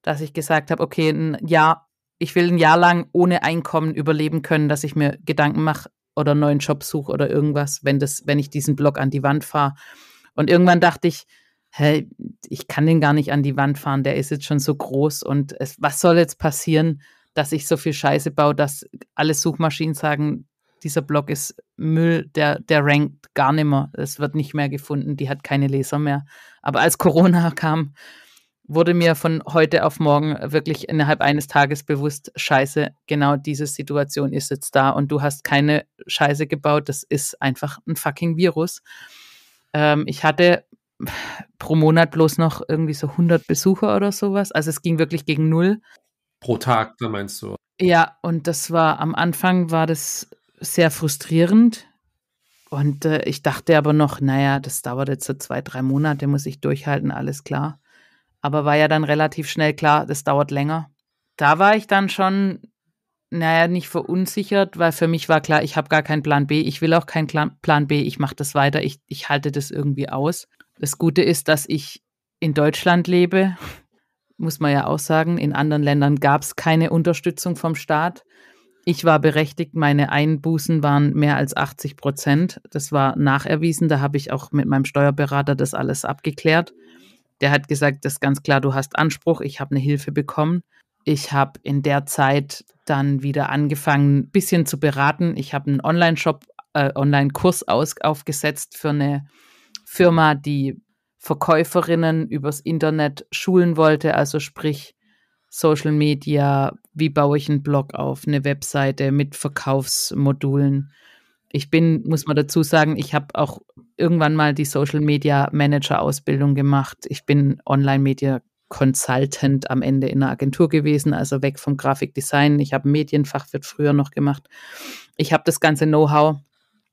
dass ich gesagt habe, okay, ein Jahr, ich will ein Jahr lang ohne Einkommen überleben können, dass ich mir Gedanken mache oder einen neuen Job suche oder irgendwas, wenn das, wenn ich diesen Block an die Wand fahre. Und irgendwann dachte ich, hey, ich kann den gar nicht an die Wand fahren, der ist jetzt schon so groß und es, was soll jetzt passieren? dass ich so viel Scheiße baue, dass alle Suchmaschinen sagen, dieser Blog ist Müll, der, der rankt gar nicht mehr. Es wird nicht mehr gefunden, die hat keine Leser mehr. Aber als Corona kam, wurde mir von heute auf morgen wirklich innerhalb eines Tages bewusst, scheiße, genau diese Situation ist jetzt da und du hast keine Scheiße gebaut, das ist einfach ein fucking Virus. Ähm, ich hatte pro Monat bloß noch irgendwie so 100 Besucher oder sowas, also es ging wirklich gegen null. Pro Tag, da meinst du? Ja, und das war am Anfang war das sehr frustrierend. Und äh, ich dachte aber noch, naja, das dauert jetzt so zwei, drei Monate, muss ich durchhalten, alles klar. Aber war ja dann relativ schnell klar, das dauert länger. Da war ich dann schon, naja, nicht verunsichert, weil für mich war klar, ich habe gar keinen Plan B, ich will auch keinen Plan B, ich mache das weiter, ich, ich halte das irgendwie aus. Das Gute ist, dass ich in Deutschland lebe, muss man ja auch sagen, in anderen Ländern gab es keine Unterstützung vom Staat. Ich war berechtigt, meine Einbußen waren mehr als 80 Prozent. Das war nacherwiesen, da habe ich auch mit meinem Steuerberater das alles abgeklärt. Der hat gesagt, das ist ganz klar, du hast Anspruch, ich habe eine Hilfe bekommen. Ich habe in der Zeit dann wieder angefangen, ein bisschen zu beraten. Ich habe einen Online-Shop, äh, Online-Kurs aufgesetzt für eine Firma, die Verkäuferinnen übers Internet schulen wollte, also sprich Social Media, wie baue ich einen Blog auf, eine Webseite mit Verkaufsmodulen. Ich bin, muss man dazu sagen, ich habe auch irgendwann mal die Social Media Manager Ausbildung gemacht. Ich bin Online Media Consultant am Ende in einer Agentur gewesen, also weg vom Grafikdesign. Ich habe Medienfachwirt früher noch gemacht. Ich habe das ganze Know-how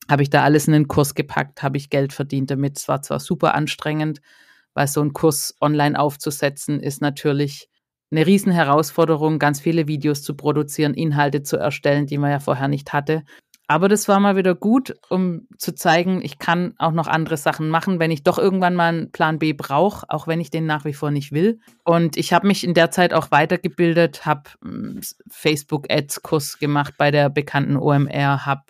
habe ich da alles in den Kurs gepackt, habe ich Geld verdient damit. Es war zwar super anstrengend, weil so einen Kurs online aufzusetzen ist natürlich eine Riesenherausforderung, ganz viele Videos zu produzieren, Inhalte zu erstellen, die man ja vorher nicht hatte. Aber das war mal wieder gut, um zu zeigen, ich kann auch noch andere Sachen machen, wenn ich doch irgendwann mal einen Plan B brauche, auch wenn ich den nach wie vor nicht will. Und ich habe mich in der Zeit auch weitergebildet, habe hm, Facebook-Ads-Kurs gemacht bei der bekannten OMR, habe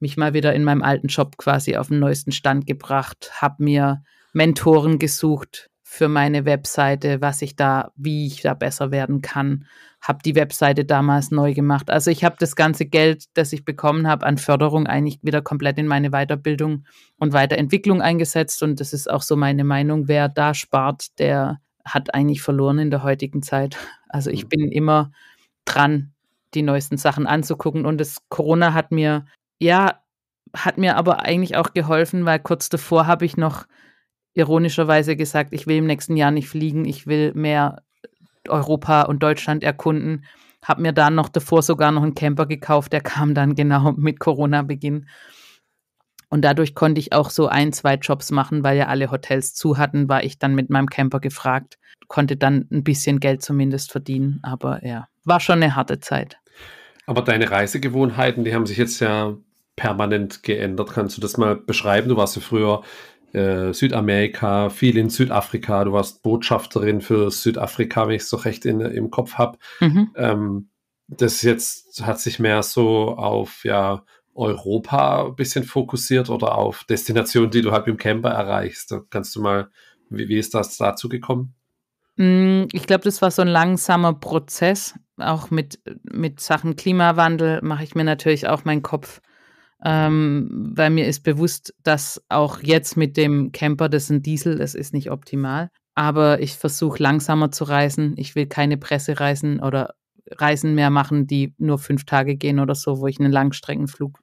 mich mal wieder in meinem alten Job quasi auf den neuesten Stand gebracht, habe mir Mentoren gesucht für meine Webseite, was ich da, wie ich da besser werden kann, habe die Webseite damals neu gemacht. Also ich habe das ganze Geld, das ich bekommen habe an Förderung, eigentlich wieder komplett in meine Weiterbildung und Weiterentwicklung eingesetzt. Und das ist auch so meine Meinung, wer da spart, der hat eigentlich verloren in der heutigen Zeit. Also ich mhm. bin immer dran, die neuesten Sachen anzugucken. Und das Corona hat mir ja, hat mir aber eigentlich auch geholfen, weil kurz davor habe ich noch ironischerweise gesagt, ich will im nächsten Jahr nicht fliegen, ich will mehr Europa und Deutschland erkunden. Habe mir dann noch davor sogar noch einen Camper gekauft, der kam dann genau mit Corona-Beginn. Und dadurch konnte ich auch so ein, zwei Jobs machen, weil ja alle Hotels zu hatten, war ich dann mit meinem Camper gefragt, konnte dann ein bisschen Geld zumindest verdienen. Aber ja, war schon eine harte Zeit. Aber deine Reisegewohnheiten, die haben sich jetzt ja permanent geändert. Kannst du das mal beschreiben? Du warst ja früher äh, Südamerika, viel in Südafrika, du warst Botschafterin für Südafrika, wenn ich es doch recht in, im Kopf habe. Mhm. Ähm, das jetzt hat sich mehr so auf ja, Europa ein bisschen fokussiert oder auf Destinationen, die du halt im Camper erreichst. Kannst du mal, wie, wie ist das dazu gekommen? Mm, ich glaube, das war so ein langsamer Prozess. Auch mit, mit Sachen Klimawandel mache ich mir natürlich auch meinen Kopf ähm, weil mir ist bewusst, dass auch jetzt mit dem Camper, das ist ein Diesel, das ist nicht optimal. Aber ich versuche langsamer zu reisen. Ich will keine Pressereisen oder Reisen mehr machen, die nur fünf Tage gehen oder so, wo ich einen Langstreckenflug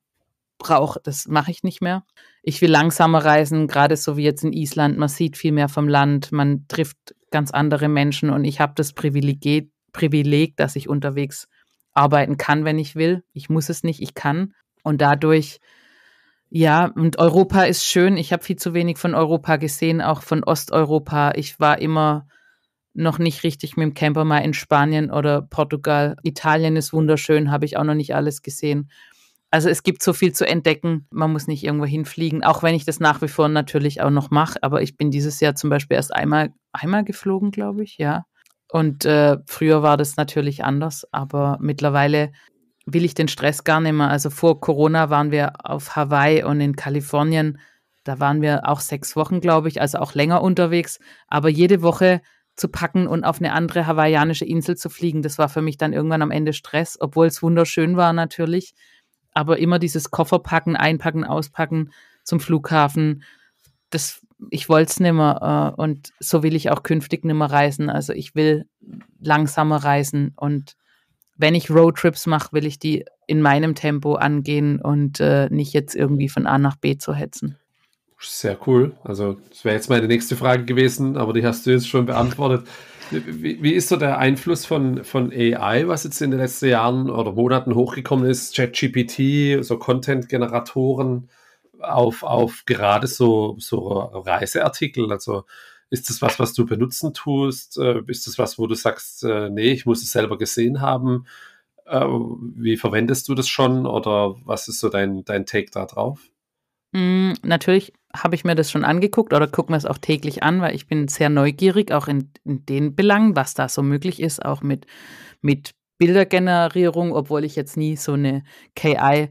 brauche. Das mache ich nicht mehr. Ich will langsamer reisen, gerade so wie jetzt in Island. Man sieht viel mehr vom Land, man trifft ganz andere Menschen und ich habe das Privileg, Privileg, dass ich unterwegs arbeiten kann, wenn ich will. Ich muss es nicht, ich kann. Und dadurch, ja, und Europa ist schön. Ich habe viel zu wenig von Europa gesehen, auch von Osteuropa. Ich war immer noch nicht richtig mit dem Camper mal in Spanien oder Portugal. Italien ist wunderschön, habe ich auch noch nicht alles gesehen. Also es gibt so viel zu entdecken. Man muss nicht irgendwo hinfliegen, auch wenn ich das nach wie vor natürlich auch noch mache. Aber ich bin dieses Jahr zum Beispiel erst einmal, einmal geflogen, glaube ich, ja. Und äh, früher war das natürlich anders, aber mittlerweile will ich den Stress gar nicht mehr. Also vor Corona waren wir auf Hawaii und in Kalifornien. Da waren wir auch sechs Wochen, glaube ich, also auch länger unterwegs. Aber jede Woche zu packen und auf eine andere hawaiianische Insel zu fliegen, das war für mich dann irgendwann am Ende Stress, obwohl es wunderschön war natürlich. Aber immer dieses Kofferpacken, Einpacken, Auspacken zum Flughafen, das, ich wollte es nimmer äh, und so will ich auch künftig nimmer reisen. Also ich will langsamer reisen und wenn ich Roadtrips mache, will ich die in meinem Tempo angehen und äh, nicht jetzt irgendwie von A nach B zu hetzen. Sehr cool. Also, das wäre jetzt meine nächste Frage gewesen, aber die hast du jetzt schon beantwortet. Wie, wie, ist so der Einfluss von, von AI, was jetzt in den letzten Jahren oder Monaten hochgekommen ist? ChatGPT, so Content-Generatoren auf, auf gerade so, so Reiseartikel. Also, ist das was, was du benutzen tust? Äh, ist das was, wo du sagst, äh, nee, ich muss es selber gesehen haben? Äh, wie verwendest du das schon oder was ist so dein, dein Take da drauf? Mm, natürlich habe ich mir das schon angeguckt oder gucke mir es auch täglich an, weil ich bin sehr neugierig, auch in, in den Belangen, was da so möglich ist, auch mit, mit Bildergenerierung, obwohl ich jetzt nie so eine KI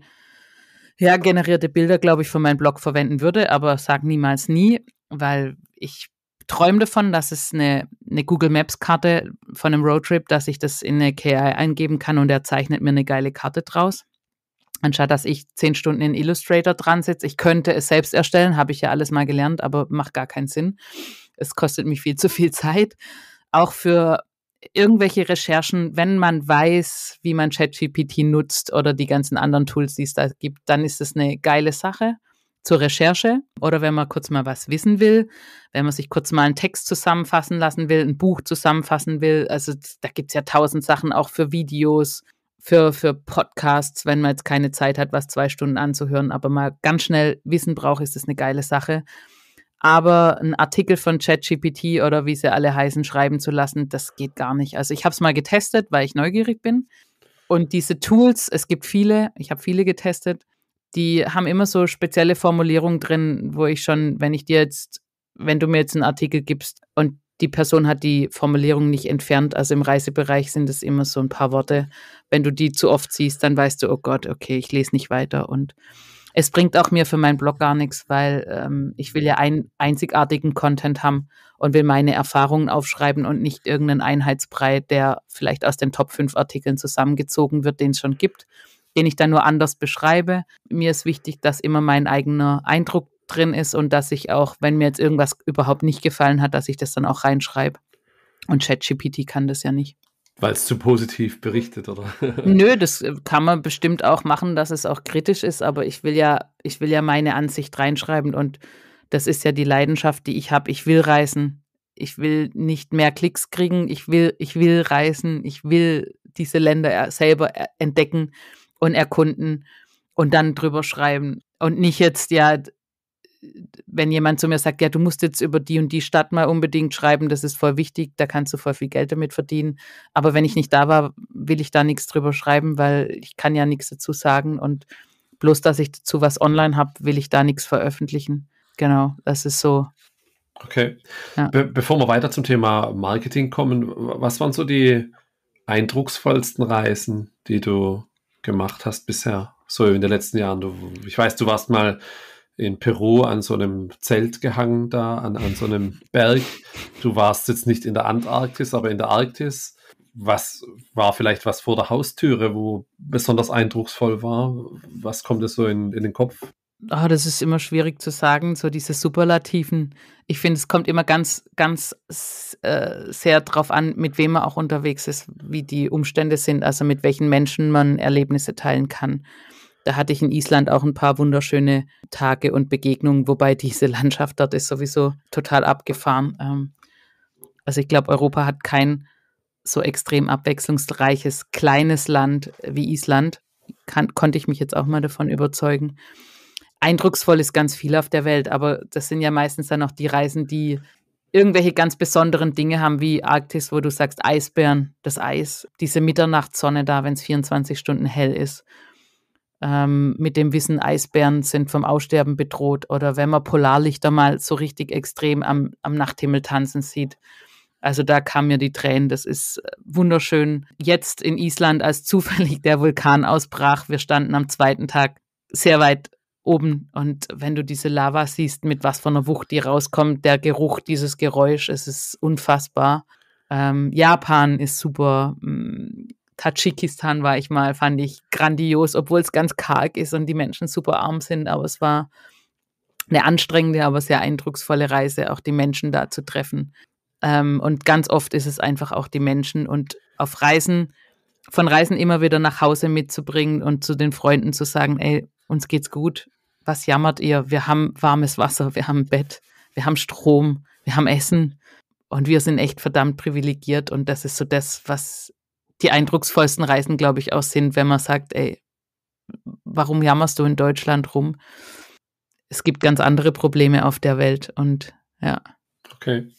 ja, generierte Bilder, glaube ich, für meinen Blog verwenden würde, aber sag niemals nie, weil ich träume davon, dass es eine, eine Google Maps-Karte von einem Roadtrip, dass ich das in eine KI eingeben kann und er zeichnet mir eine geile Karte draus. Anstatt dass ich zehn Stunden in Illustrator dran sitze. Ich könnte es selbst erstellen, habe ich ja alles mal gelernt, aber macht gar keinen Sinn. Es kostet mich viel zu viel Zeit. Auch für irgendwelche Recherchen, wenn man weiß, wie man ChatGPT nutzt oder die ganzen anderen Tools, die es da gibt, dann ist es eine geile Sache zur Recherche oder wenn man kurz mal was wissen will, wenn man sich kurz mal einen Text zusammenfassen lassen will, ein Buch zusammenfassen will. Also da gibt es ja tausend Sachen auch für Videos, für, für Podcasts, wenn man jetzt keine Zeit hat, was zwei Stunden anzuhören, aber mal ganz schnell Wissen braucht, ist das eine geile Sache. Aber einen Artikel von ChatGPT oder wie sie alle heißen, schreiben zu lassen, das geht gar nicht. Also ich habe es mal getestet, weil ich neugierig bin. Und diese Tools, es gibt viele, ich habe viele getestet die haben immer so spezielle Formulierungen drin, wo ich schon, wenn ich dir jetzt, wenn du mir jetzt einen Artikel gibst und die Person hat die Formulierung nicht entfernt, also im Reisebereich sind es immer so ein paar Worte. Wenn du die zu oft siehst, dann weißt du, oh Gott, okay, ich lese nicht weiter und es bringt auch mir für meinen Blog gar nichts, weil ähm, ich will ja einen einzigartigen Content haben und will meine Erfahrungen aufschreiben und nicht irgendeinen Einheitsbrei, der vielleicht aus den Top 5 Artikeln zusammengezogen wird, den es schon gibt den ich dann nur anders beschreibe. Mir ist wichtig, dass immer mein eigener Eindruck drin ist und dass ich auch, wenn mir jetzt irgendwas überhaupt nicht gefallen hat, dass ich das dann auch reinschreibe. Und ChatGPT kann das ja nicht. Weil es zu positiv berichtet, oder? Nö, das kann man bestimmt auch machen, dass es auch kritisch ist, aber ich will ja, ich will ja meine Ansicht reinschreiben und das ist ja die Leidenschaft, die ich habe. Ich will reisen. Ich will nicht mehr Klicks kriegen. Ich will, ich will reisen. Ich will diese Länder äh, selber äh, entdecken und erkunden und dann drüber schreiben. Und nicht jetzt, ja, wenn jemand zu mir sagt, ja, du musst jetzt über die und die Stadt mal unbedingt schreiben, das ist voll wichtig, da kannst du voll viel Geld damit verdienen. Aber wenn ich mhm. nicht da war, will ich da nichts drüber schreiben, weil ich kann ja nichts dazu sagen und bloß, dass ich dazu was online habe, will ich da nichts veröffentlichen. Genau, das ist so. Okay. Ja. Be bevor wir weiter zum Thema Marketing kommen, was waren so die eindrucksvollsten Reisen, die du gemacht hast bisher? So in den letzten Jahren. Du, ich weiß, du warst mal in Peru an so einem Zelt gehangen da, an, an so einem Berg. Du warst jetzt nicht in der Antarktis, aber in der Arktis. Was war vielleicht was vor der Haustüre, wo besonders eindrucksvoll war? Was kommt dir so in, in den Kopf? Oh, das ist immer schwierig zu sagen, so diese Superlativen. Ich finde, es kommt immer ganz, ganz äh, sehr drauf an, mit wem man auch unterwegs ist, wie die Umstände sind, also mit welchen Menschen man Erlebnisse teilen kann. Da hatte ich in Island auch ein paar wunderschöne Tage und Begegnungen, wobei diese Landschaft dort ist sowieso total abgefahren. Ähm, also ich glaube, Europa hat kein so extrem abwechslungsreiches, kleines Land wie Island. Kann, konnte ich mich jetzt auch mal davon überzeugen eindrucksvoll ist ganz viel auf der Welt, aber das sind ja meistens dann auch die Reisen, die irgendwelche ganz besonderen Dinge haben wie Arktis, wo du sagst Eisbären, das Eis, diese Mitternachtssonne da, wenn es 24 Stunden hell ist. Ähm, mit dem Wissen, Eisbären sind vom Aussterben bedroht oder wenn man Polarlichter mal so richtig extrem am, am Nachthimmel tanzen sieht. Also da kamen mir die Tränen, das ist äh, wunderschön. Jetzt in Island, als zufällig der Vulkan ausbrach, wir standen am zweiten Tag sehr weit oben. Und wenn du diese Lava siehst, mit was von einer Wucht die rauskommt, der Geruch, dieses Geräusch, es ist unfassbar. Ähm, Japan ist super. Mm, Tadschikistan war ich mal, fand ich grandios, obwohl es ganz karg ist und die Menschen super arm sind, aber es war eine anstrengende, aber sehr eindrucksvolle Reise, auch die Menschen da zu treffen. Ähm, und ganz oft ist es einfach auch die Menschen und auf Reisen, von Reisen immer wieder nach Hause mitzubringen und zu den Freunden zu sagen, ey, uns geht's gut, was jammert ihr? Wir haben warmes Wasser, wir haben ein Bett, wir haben Strom, wir haben Essen und wir sind echt verdammt privilegiert und das ist so das, was die eindrucksvollsten Reisen, glaube ich, auch sind, wenn man sagt, ey, warum jammerst du in Deutschland rum? Es gibt ganz andere Probleme auf der Welt und ja. Okay,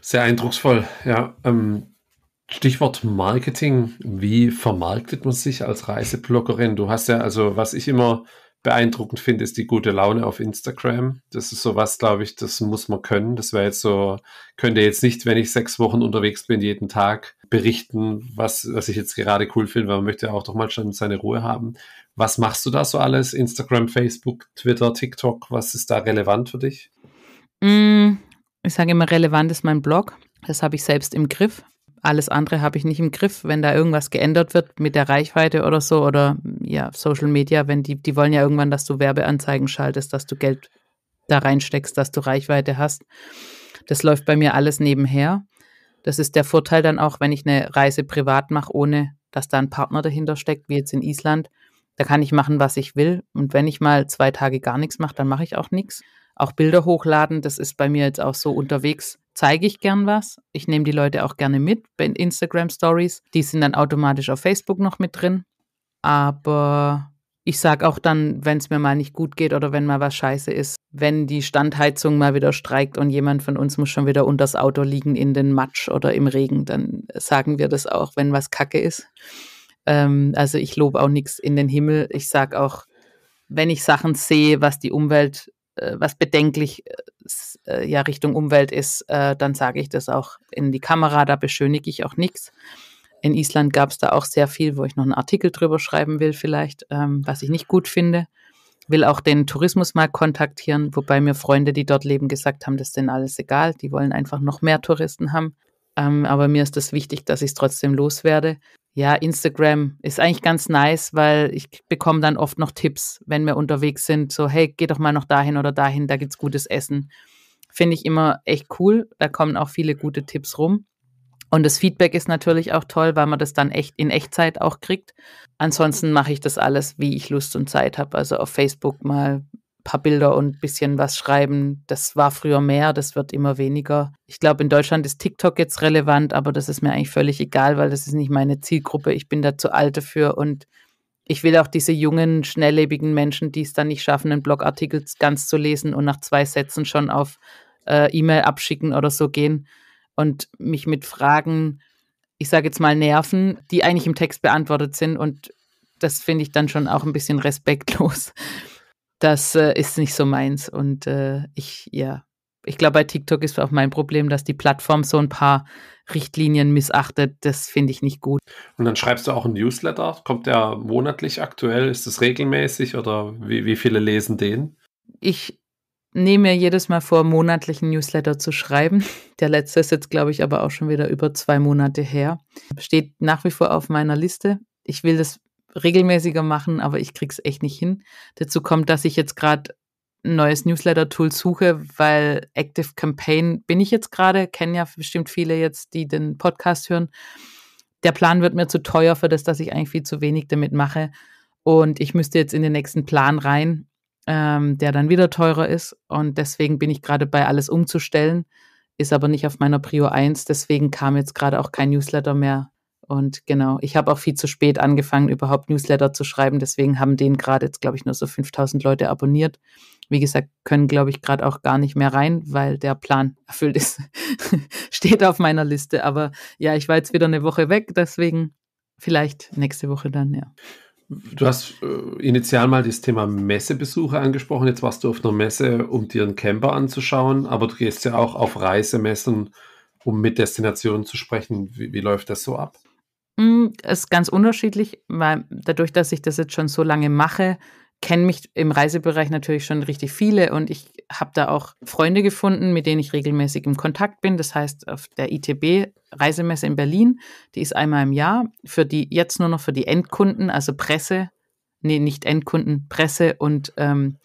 sehr eindrucksvoll, ja. Ähm Stichwort Marketing. Wie vermarktet man sich als Reisebloggerin? Du hast ja, also was ich immer beeindruckend finde, ist die gute Laune auf Instagram. Das ist sowas, glaube ich, das muss man können. Das wäre jetzt so, könnte jetzt nicht, wenn ich sechs Wochen unterwegs bin, jeden Tag berichten, was, was ich jetzt gerade cool finde, weil man möchte ja auch doch mal schon seine Ruhe haben. Was machst du da so alles? Instagram, Facebook, Twitter, TikTok, was ist da relevant für dich? Mm, ich sage immer, relevant ist mein Blog. Das habe ich selbst im Griff alles andere habe ich nicht im Griff, wenn da irgendwas geändert wird mit der Reichweite oder so oder ja, Social Media, wenn die, die wollen ja irgendwann, dass du Werbeanzeigen schaltest, dass du Geld da reinsteckst, dass du Reichweite hast. Das läuft bei mir alles nebenher. Das ist der Vorteil dann auch, wenn ich eine Reise privat mache, ohne dass da ein Partner dahinter steckt, wie jetzt in Island. Da kann ich machen, was ich will. Und wenn ich mal zwei Tage gar nichts mache, dann mache ich auch nichts. Auch Bilder hochladen, das ist bei mir jetzt auch so unterwegs zeige ich gern was. Ich nehme die Leute auch gerne mit bei Instagram Stories. Die sind dann automatisch auf Facebook noch mit drin. Aber ich sage auch dann, wenn es mir mal nicht gut geht oder wenn mal was scheiße ist, wenn die Standheizung mal wieder streikt und jemand von uns muss schon wieder unter das Auto liegen in den Matsch oder im Regen, dann sagen wir das auch, wenn was kacke ist. Ähm, also ich lobe auch nichts in den Himmel. Ich sage auch, wenn ich Sachen sehe, was die Umwelt äh, was bedenklich äh, äh, ja Richtung Umwelt ist, dann sage ich das auch in die Kamera, da beschönige ich auch nichts. In Island gab es da auch sehr viel, wo ich noch einen Artikel drüber schreiben will, vielleicht, ähm, was ich nicht gut finde. Will auch den Tourismus mal kontaktieren, wobei mir Freunde, die dort leben, gesagt haben, das ist denen alles egal. Die wollen einfach noch mehr Touristen haben. Ähm, aber mir ist das wichtig, dass ich es trotzdem loswerde ja, Instagram ist eigentlich ganz nice, weil ich bekomme dann oft noch Tipps, wenn wir unterwegs sind. So, hey, geh doch mal noch dahin oder dahin, da gibt es gutes Essen. Finde ich immer echt cool. Da kommen auch viele gute Tipps rum. Und das Feedback ist natürlich auch toll, weil man das dann echt in Echtzeit auch kriegt. Ansonsten mache ich das alles, wie ich Lust und Zeit habe. Also auf Facebook mal paar Bilder und ein bisschen was schreiben. Das war früher mehr, das wird immer weniger. Ich glaube, in Deutschland ist TikTok jetzt relevant, aber das ist mir eigentlich völlig egal, weil das ist nicht meine Zielgruppe. Ich bin da zu alt dafür und ich will auch diese jungen, schnelllebigen Menschen, die es dann nicht schaffen, einen Blogartikel ganz zu lesen und nach zwei Sätzen schon auf äh, E-Mail abschicken oder so gehen und mich mit Fragen, ich sage jetzt mal Nerven, die eigentlich im Text beantwortet sind und das finde ich dann schon auch ein bisschen respektlos das äh, ist nicht so meins. Und äh, ich, ja, ich glaube, bei TikTok ist auch mein Problem, dass die Plattform so ein paar Richtlinien missachtet. Das finde ich nicht gut. Und dann schreibst du auch einen Newsletter. Kommt der monatlich aktuell? Ist das regelmäßig oder wie, wie viele lesen den? Ich nehme mir jedes Mal vor, monatlichen Newsletter zu schreiben. Der letzte ist jetzt, glaube ich, aber auch schon wieder über zwei Monate her. Steht nach wie vor auf meiner Liste. Ich will das regelmäßiger machen, aber ich krieg's echt nicht hin. Dazu kommt, dass ich jetzt gerade ein neues Newsletter-Tool suche, weil Active Campaign bin ich jetzt gerade, kennen ja bestimmt viele jetzt, die den Podcast hören. Der Plan wird mir zu teuer für das, dass ich eigentlich viel zu wenig damit mache. Und ich müsste jetzt in den nächsten Plan rein, ähm, der dann wieder teurer ist. Und deswegen bin ich gerade bei alles umzustellen, ist aber nicht auf meiner Prio 1. Deswegen kam jetzt gerade auch kein Newsletter mehr und genau, ich habe auch viel zu spät angefangen, überhaupt Newsletter zu schreiben. Deswegen haben den gerade jetzt, glaube ich, nur so 5000 Leute abonniert. Wie gesagt, können, glaube ich, gerade auch gar nicht mehr rein, weil der Plan erfüllt ist. Steht auf meiner Liste. Aber ja, ich war jetzt wieder eine Woche weg. Deswegen vielleicht nächste Woche dann, ja. Du hast äh, initial mal das Thema Messebesuche angesprochen. Jetzt warst du auf einer Messe, um dir einen Camper anzuschauen, aber du gehst ja auch auf Reisemessen, um mit Destinationen zu sprechen. Wie, wie läuft das so ab? Hm, ist ganz unterschiedlich, weil dadurch, dass ich das jetzt schon so lange mache, kennen mich im Reisebereich natürlich schon richtig viele und ich habe da auch Freunde gefunden, mit denen ich regelmäßig im Kontakt bin. Das heißt, auf der ITB Reisemesse in Berlin, die ist einmal im Jahr für die jetzt nur noch für die Endkunden, also Presse, nee, nicht Endkunden, Presse und ähm,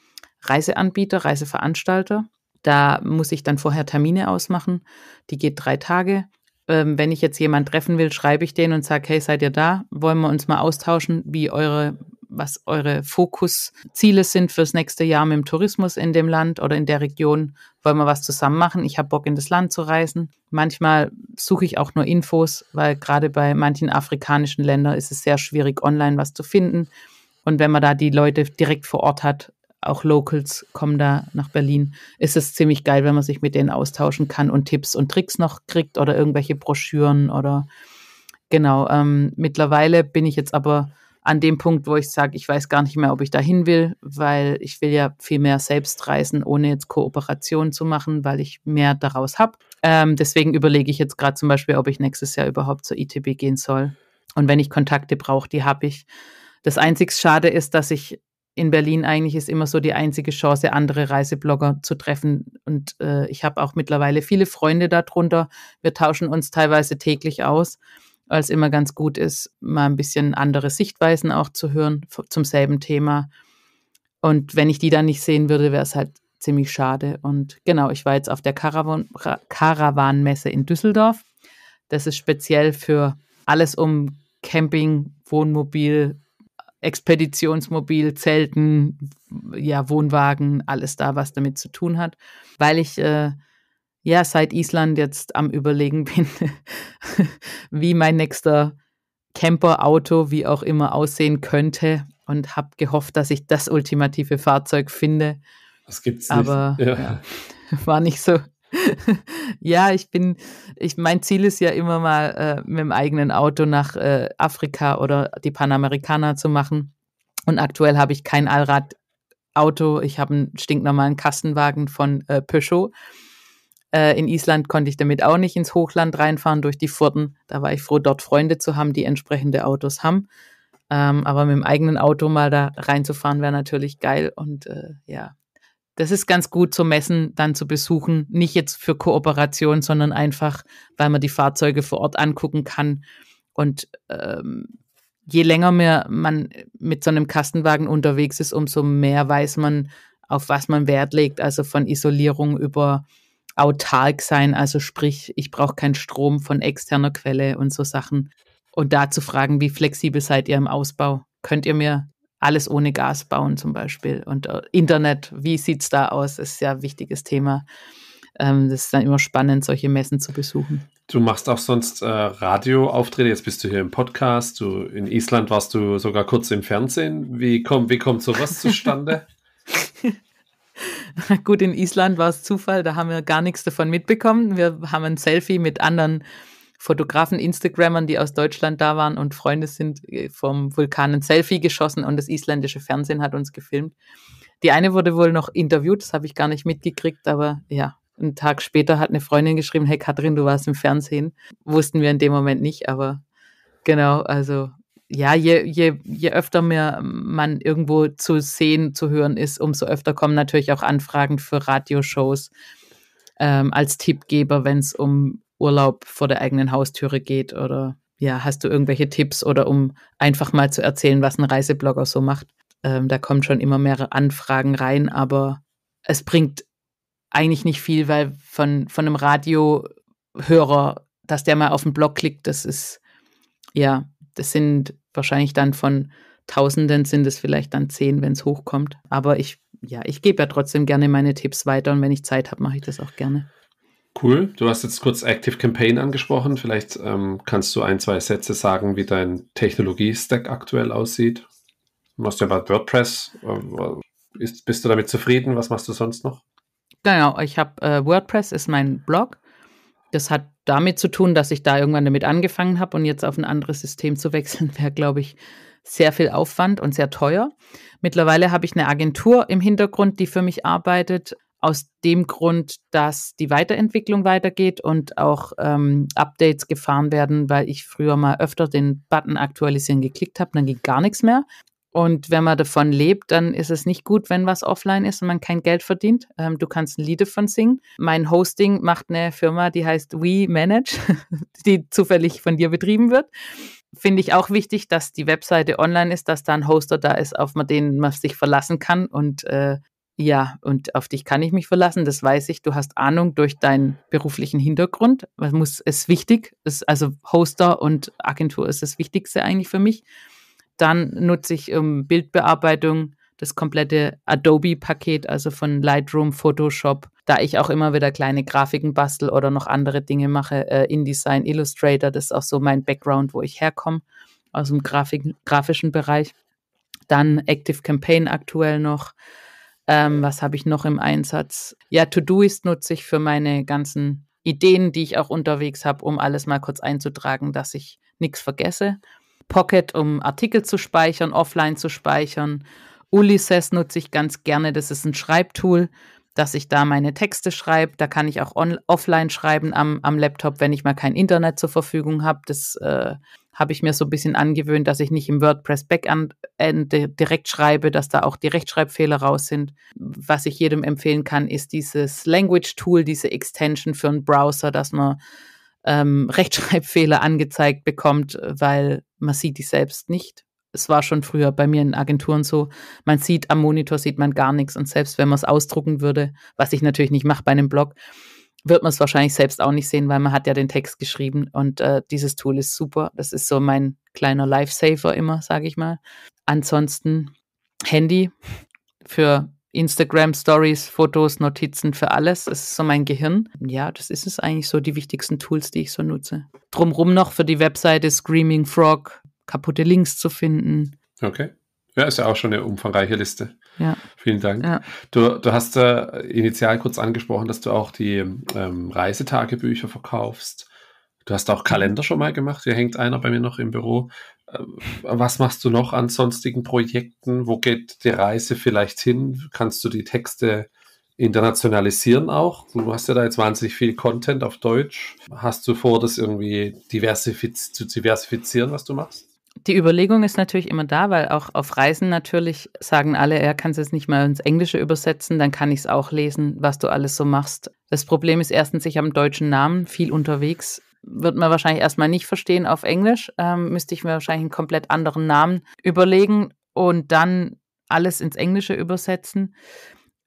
Reiseanbieter, Reiseveranstalter. Da muss ich dann vorher Termine ausmachen. Die geht drei Tage ähm, wenn ich jetzt jemanden treffen will, schreibe ich den und sage, hey, seid ihr da? Wollen wir uns mal austauschen, wie eure was eure Fokusziele sind fürs nächste Jahr mit dem Tourismus in dem Land oder in der Region. Wollen wir was zusammen machen? Ich habe Bock, in das Land zu reisen. Manchmal suche ich auch nur Infos, weil gerade bei manchen afrikanischen Ländern ist es sehr schwierig, online was zu finden. Und wenn man da die Leute direkt vor Ort hat, auch Locals kommen da nach Berlin, ist es ziemlich geil, wenn man sich mit denen austauschen kann und Tipps und Tricks noch kriegt oder irgendwelche Broschüren oder genau. Ähm, mittlerweile bin ich jetzt aber an dem Punkt, wo ich sage, ich weiß gar nicht mehr, ob ich dahin will, weil ich will ja viel mehr selbst reisen, ohne jetzt Kooperation zu machen, weil ich mehr daraus habe. Ähm, deswegen überlege ich jetzt gerade zum Beispiel, ob ich nächstes Jahr überhaupt zur ITB gehen soll. Und wenn ich Kontakte brauche, die habe ich. Das einzig Schade ist, dass ich in Berlin eigentlich ist immer so die einzige Chance, andere Reiseblogger zu treffen. Und äh, ich habe auch mittlerweile viele Freunde darunter. Wir tauschen uns teilweise täglich aus, weil es immer ganz gut ist, mal ein bisschen andere Sichtweisen auch zu hören zum selben Thema. Und wenn ich die dann nicht sehen würde, wäre es halt ziemlich schade. Und genau, ich war jetzt auf der Karawanmesse in Düsseldorf. Das ist speziell für alles um Camping, Wohnmobil, Expeditionsmobil, Zelten, ja, Wohnwagen, alles da, was damit zu tun hat, weil ich äh, ja seit Island jetzt am Überlegen bin, wie mein nächster Camper, Auto, wie auch immer aussehen könnte und habe gehofft, dass ich das ultimative Fahrzeug finde. Das gibt's nicht. Aber ja. Ja, war nicht so ja, ich bin, ich, mein Ziel ist ja immer mal, äh, mit dem eigenen Auto nach äh, Afrika oder die Panamerikaner zu machen. Und aktuell habe ich kein Allradauto. Ich habe einen stinknormalen Kastenwagen von äh, Peugeot. Äh, in Island konnte ich damit auch nicht ins Hochland reinfahren durch die Furten. Da war ich froh, dort Freunde zu haben, die entsprechende Autos haben. Ähm, aber mit dem eigenen Auto mal da reinzufahren wäre natürlich geil. Und äh, ja, das ist ganz gut zu messen, dann zu besuchen. Nicht jetzt für Kooperation, sondern einfach, weil man die Fahrzeuge vor Ort angucken kann. Und ähm, je länger mehr man mit so einem Kastenwagen unterwegs ist, umso mehr weiß man, auf was man Wert legt. Also von Isolierung über autark sein. Also sprich, ich brauche keinen Strom von externer Quelle und so Sachen. Und da zu fragen, wie flexibel seid ihr im Ausbau? Könnt ihr mir alles ohne Gas bauen zum Beispiel. Und äh, Internet, wie sieht es da aus, ist ja ein wichtiges Thema. Ähm, das ist dann immer spannend, solche Messen zu besuchen. Du machst auch sonst äh, Radioauftritte, jetzt bist du hier im Podcast, du, in Island warst du sogar kurz im Fernsehen. Wie, komm, wie kommt sowas zustande? Gut, in Island war es Zufall, da haben wir gar nichts davon mitbekommen. Wir haben ein Selfie mit anderen Fotografen, Instagrammern, die aus Deutschland da waren und Freunde sind, äh, vom Vulkan ein Selfie geschossen und das isländische Fernsehen hat uns gefilmt. Die eine wurde wohl noch interviewt, das habe ich gar nicht mitgekriegt, aber ja, einen Tag später hat eine Freundin geschrieben, hey Katrin, du warst im Fernsehen. Wussten wir in dem Moment nicht, aber genau, also ja, je, je, je öfter mehr man irgendwo zu sehen, zu hören ist, umso öfter kommen natürlich auch Anfragen für Radioshows ähm, als Tippgeber, wenn es um Urlaub vor der eigenen Haustüre geht oder ja, hast du irgendwelche Tipps oder um einfach mal zu erzählen, was ein Reiseblogger so macht? Ähm, da kommen schon immer mehrere Anfragen rein, aber es bringt eigentlich nicht viel, weil von, von einem Radiohörer, dass der mal auf den Blog klickt, das ist, ja, das sind wahrscheinlich dann von Tausenden sind es vielleicht dann zehn, wenn es hochkommt. Aber ich, ja, ich gebe ja trotzdem gerne meine Tipps weiter und wenn ich Zeit habe, mache ich das auch gerne. Cool. Du hast jetzt kurz Active Campaign angesprochen. Vielleicht ähm, kannst du ein, zwei Sätze sagen, wie dein Technologie-Stack aktuell aussieht. Du machst ja mal WordPress. Äh, ist, bist du damit zufrieden? Was machst du sonst noch? Genau, ich habe äh, WordPress ist mein Blog. Das hat damit zu tun, dass ich da irgendwann damit angefangen habe und jetzt auf ein anderes System zu wechseln, wäre, glaube ich, sehr viel Aufwand und sehr teuer. Mittlerweile habe ich eine Agentur im Hintergrund, die für mich arbeitet aus dem Grund, dass die Weiterentwicklung weitergeht und auch ähm, Updates gefahren werden, weil ich früher mal öfter den Button aktualisieren geklickt habe, dann ging gar nichts mehr. Und wenn man davon lebt, dann ist es nicht gut, wenn was offline ist und man kein Geld verdient. Ähm, du kannst ein Lied davon singen. Mein Hosting macht eine Firma, die heißt We Manage, die zufällig von dir betrieben wird. Finde ich auch wichtig, dass die Webseite online ist, dass da ein Hoster da ist, auf den man sich verlassen kann und äh, ja, und auf dich kann ich mich verlassen, das weiß ich. Du hast Ahnung durch deinen beruflichen Hintergrund. Was muss, ist wichtig. Ist, also Hoster und Agentur ist das Wichtigste eigentlich für mich. Dann nutze ich um, ähm, Bildbearbeitung, das komplette Adobe-Paket, also von Lightroom, Photoshop. Da ich auch immer wieder kleine Grafiken bastel oder noch andere Dinge mache, äh, InDesign, Illustrator, das ist auch so mein Background, wo ich herkomme, aus dem Grafik grafischen Bereich. Dann Active Campaign aktuell noch ähm, was habe ich noch im Einsatz? Ja, To-Do Todoist nutze ich für meine ganzen Ideen, die ich auch unterwegs habe, um alles mal kurz einzutragen, dass ich nichts vergesse. Pocket, um Artikel zu speichern, offline zu speichern. Ulysses nutze ich ganz gerne. Das ist ein Schreibtool, dass ich da meine Texte schreibe. Da kann ich auch on, offline schreiben am, am Laptop, wenn ich mal kein Internet zur Verfügung habe. Das äh, habe ich mir so ein bisschen angewöhnt, dass ich nicht im WordPress Backend äh, direkt schreibe, dass da auch die Rechtschreibfehler raus sind. Was ich jedem empfehlen kann, ist dieses Language Tool, diese Extension für einen Browser, dass man ähm, Rechtschreibfehler angezeigt bekommt, weil man sieht die selbst nicht es war schon früher bei mir in Agenturen so, man sieht am Monitor, sieht man gar nichts und selbst wenn man es ausdrucken würde, was ich natürlich nicht mache bei einem Blog, wird man es wahrscheinlich selbst auch nicht sehen, weil man hat ja den Text geschrieben und äh, dieses Tool ist super. Das ist so mein kleiner Lifesaver immer, sage ich mal. Ansonsten Handy für Instagram, Stories, Fotos, Notizen für alles. Das ist so mein Gehirn. Ja, das ist es eigentlich so, die wichtigsten Tools, die ich so nutze. Drumrum noch für die Webseite Screaming Frog, kaputte Links zu finden. Okay. Ja, ist ja auch schon eine umfangreiche Liste. Ja. Vielen Dank. Ja. Du, du hast äh, initial kurz angesprochen, dass du auch die ähm, Reisetagebücher verkaufst. Du hast auch Kalender schon mal gemacht. Hier hängt einer bei mir noch im Büro. Ähm, was machst du noch an sonstigen Projekten? Wo geht die Reise vielleicht hin? Kannst du die Texte internationalisieren auch? Du hast ja da jetzt wahnsinnig viel Content auf Deutsch. Hast du vor, das irgendwie diversifiz zu diversifizieren, was du machst? die Überlegung ist natürlich immer da, weil auch auf Reisen natürlich sagen alle, er kann es jetzt nicht mal ins Englische übersetzen, dann kann ich es auch lesen, was du alles so machst. Das Problem ist erstens, ich habe einen deutschen Namen, viel unterwegs. Wird man wahrscheinlich erstmal nicht verstehen auf Englisch. Ähm, müsste ich mir wahrscheinlich einen komplett anderen Namen überlegen und dann alles ins Englische übersetzen.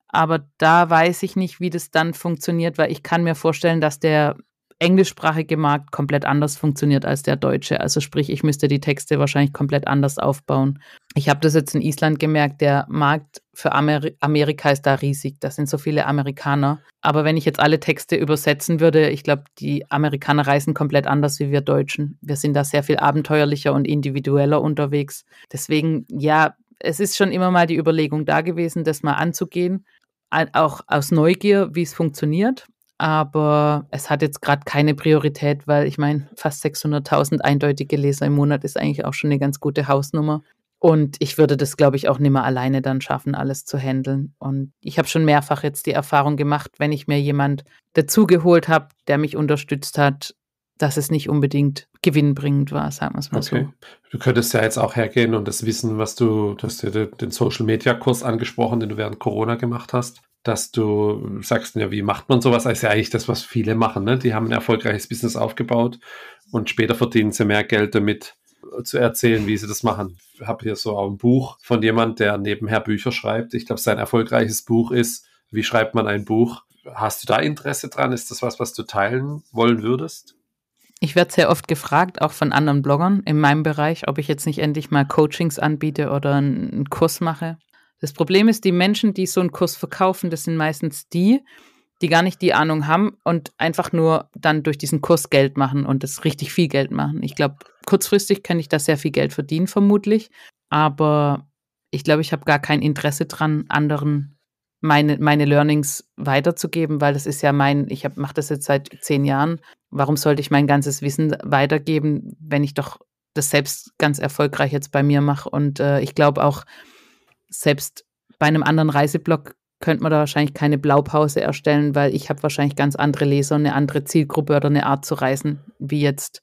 Aber da weiß ich nicht, wie das dann funktioniert, weil ich kann mir vorstellen, dass der englischsprachige Markt komplett anders funktioniert als der deutsche. Also sprich, ich müsste die Texte wahrscheinlich komplett anders aufbauen. Ich habe das jetzt in Island gemerkt, der Markt für Ameri Amerika ist da riesig. Das sind so viele Amerikaner. Aber wenn ich jetzt alle Texte übersetzen würde, ich glaube, die Amerikaner reisen komplett anders wie wir Deutschen. Wir sind da sehr viel abenteuerlicher und individueller unterwegs. Deswegen, ja, es ist schon immer mal die Überlegung da gewesen, das mal anzugehen. Auch aus Neugier, wie es funktioniert aber es hat jetzt gerade keine Priorität, weil ich meine, fast 600.000 eindeutige Leser im Monat ist eigentlich auch schon eine ganz gute Hausnummer. Und ich würde das, glaube ich, auch nicht mehr alleine dann schaffen, alles zu handeln. Und ich habe schon mehrfach jetzt die Erfahrung gemacht, wenn ich mir jemand dazugeholt habe, der mich unterstützt hat, dass es nicht unbedingt gewinnbringend war, sagen wir es mal okay. so. Du könntest ja jetzt auch hergehen und das Wissen, was du, du hast ja den Social Media Kurs angesprochen, den du während Corona gemacht hast dass du sagst, ja, wie macht man sowas? Das also ist ja eigentlich das, was viele machen. Ne? Die haben ein erfolgreiches Business aufgebaut und später verdienen sie mehr Geld damit äh, zu erzählen, wie sie das machen. Ich habe hier so ein Buch von jemand, der nebenher Bücher schreibt. Ich glaube, sein erfolgreiches Buch ist, wie schreibt man ein Buch? Hast du da Interesse dran? Ist das was, was du teilen wollen würdest? Ich werde sehr oft gefragt, auch von anderen Bloggern in meinem Bereich, ob ich jetzt nicht endlich mal Coachings anbiete oder einen Kurs mache. Das Problem ist, die Menschen, die so einen Kurs verkaufen, das sind meistens die, die gar nicht die Ahnung haben und einfach nur dann durch diesen Kurs Geld machen und das richtig viel Geld machen. Ich glaube, kurzfristig kann ich da sehr viel Geld verdienen, vermutlich. Aber ich glaube, ich habe gar kein Interesse dran, anderen meine, meine Learnings weiterzugeben, weil das ist ja mein, ich mache das jetzt seit zehn Jahren. Warum sollte ich mein ganzes Wissen weitergeben, wenn ich doch das selbst ganz erfolgreich jetzt bei mir mache? Und äh, ich glaube auch, selbst bei einem anderen Reiseblock könnte man da wahrscheinlich keine Blaupause erstellen, weil ich habe wahrscheinlich ganz andere Leser, eine andere Zielgruppe oder eine Art zu reisen, wie jetzt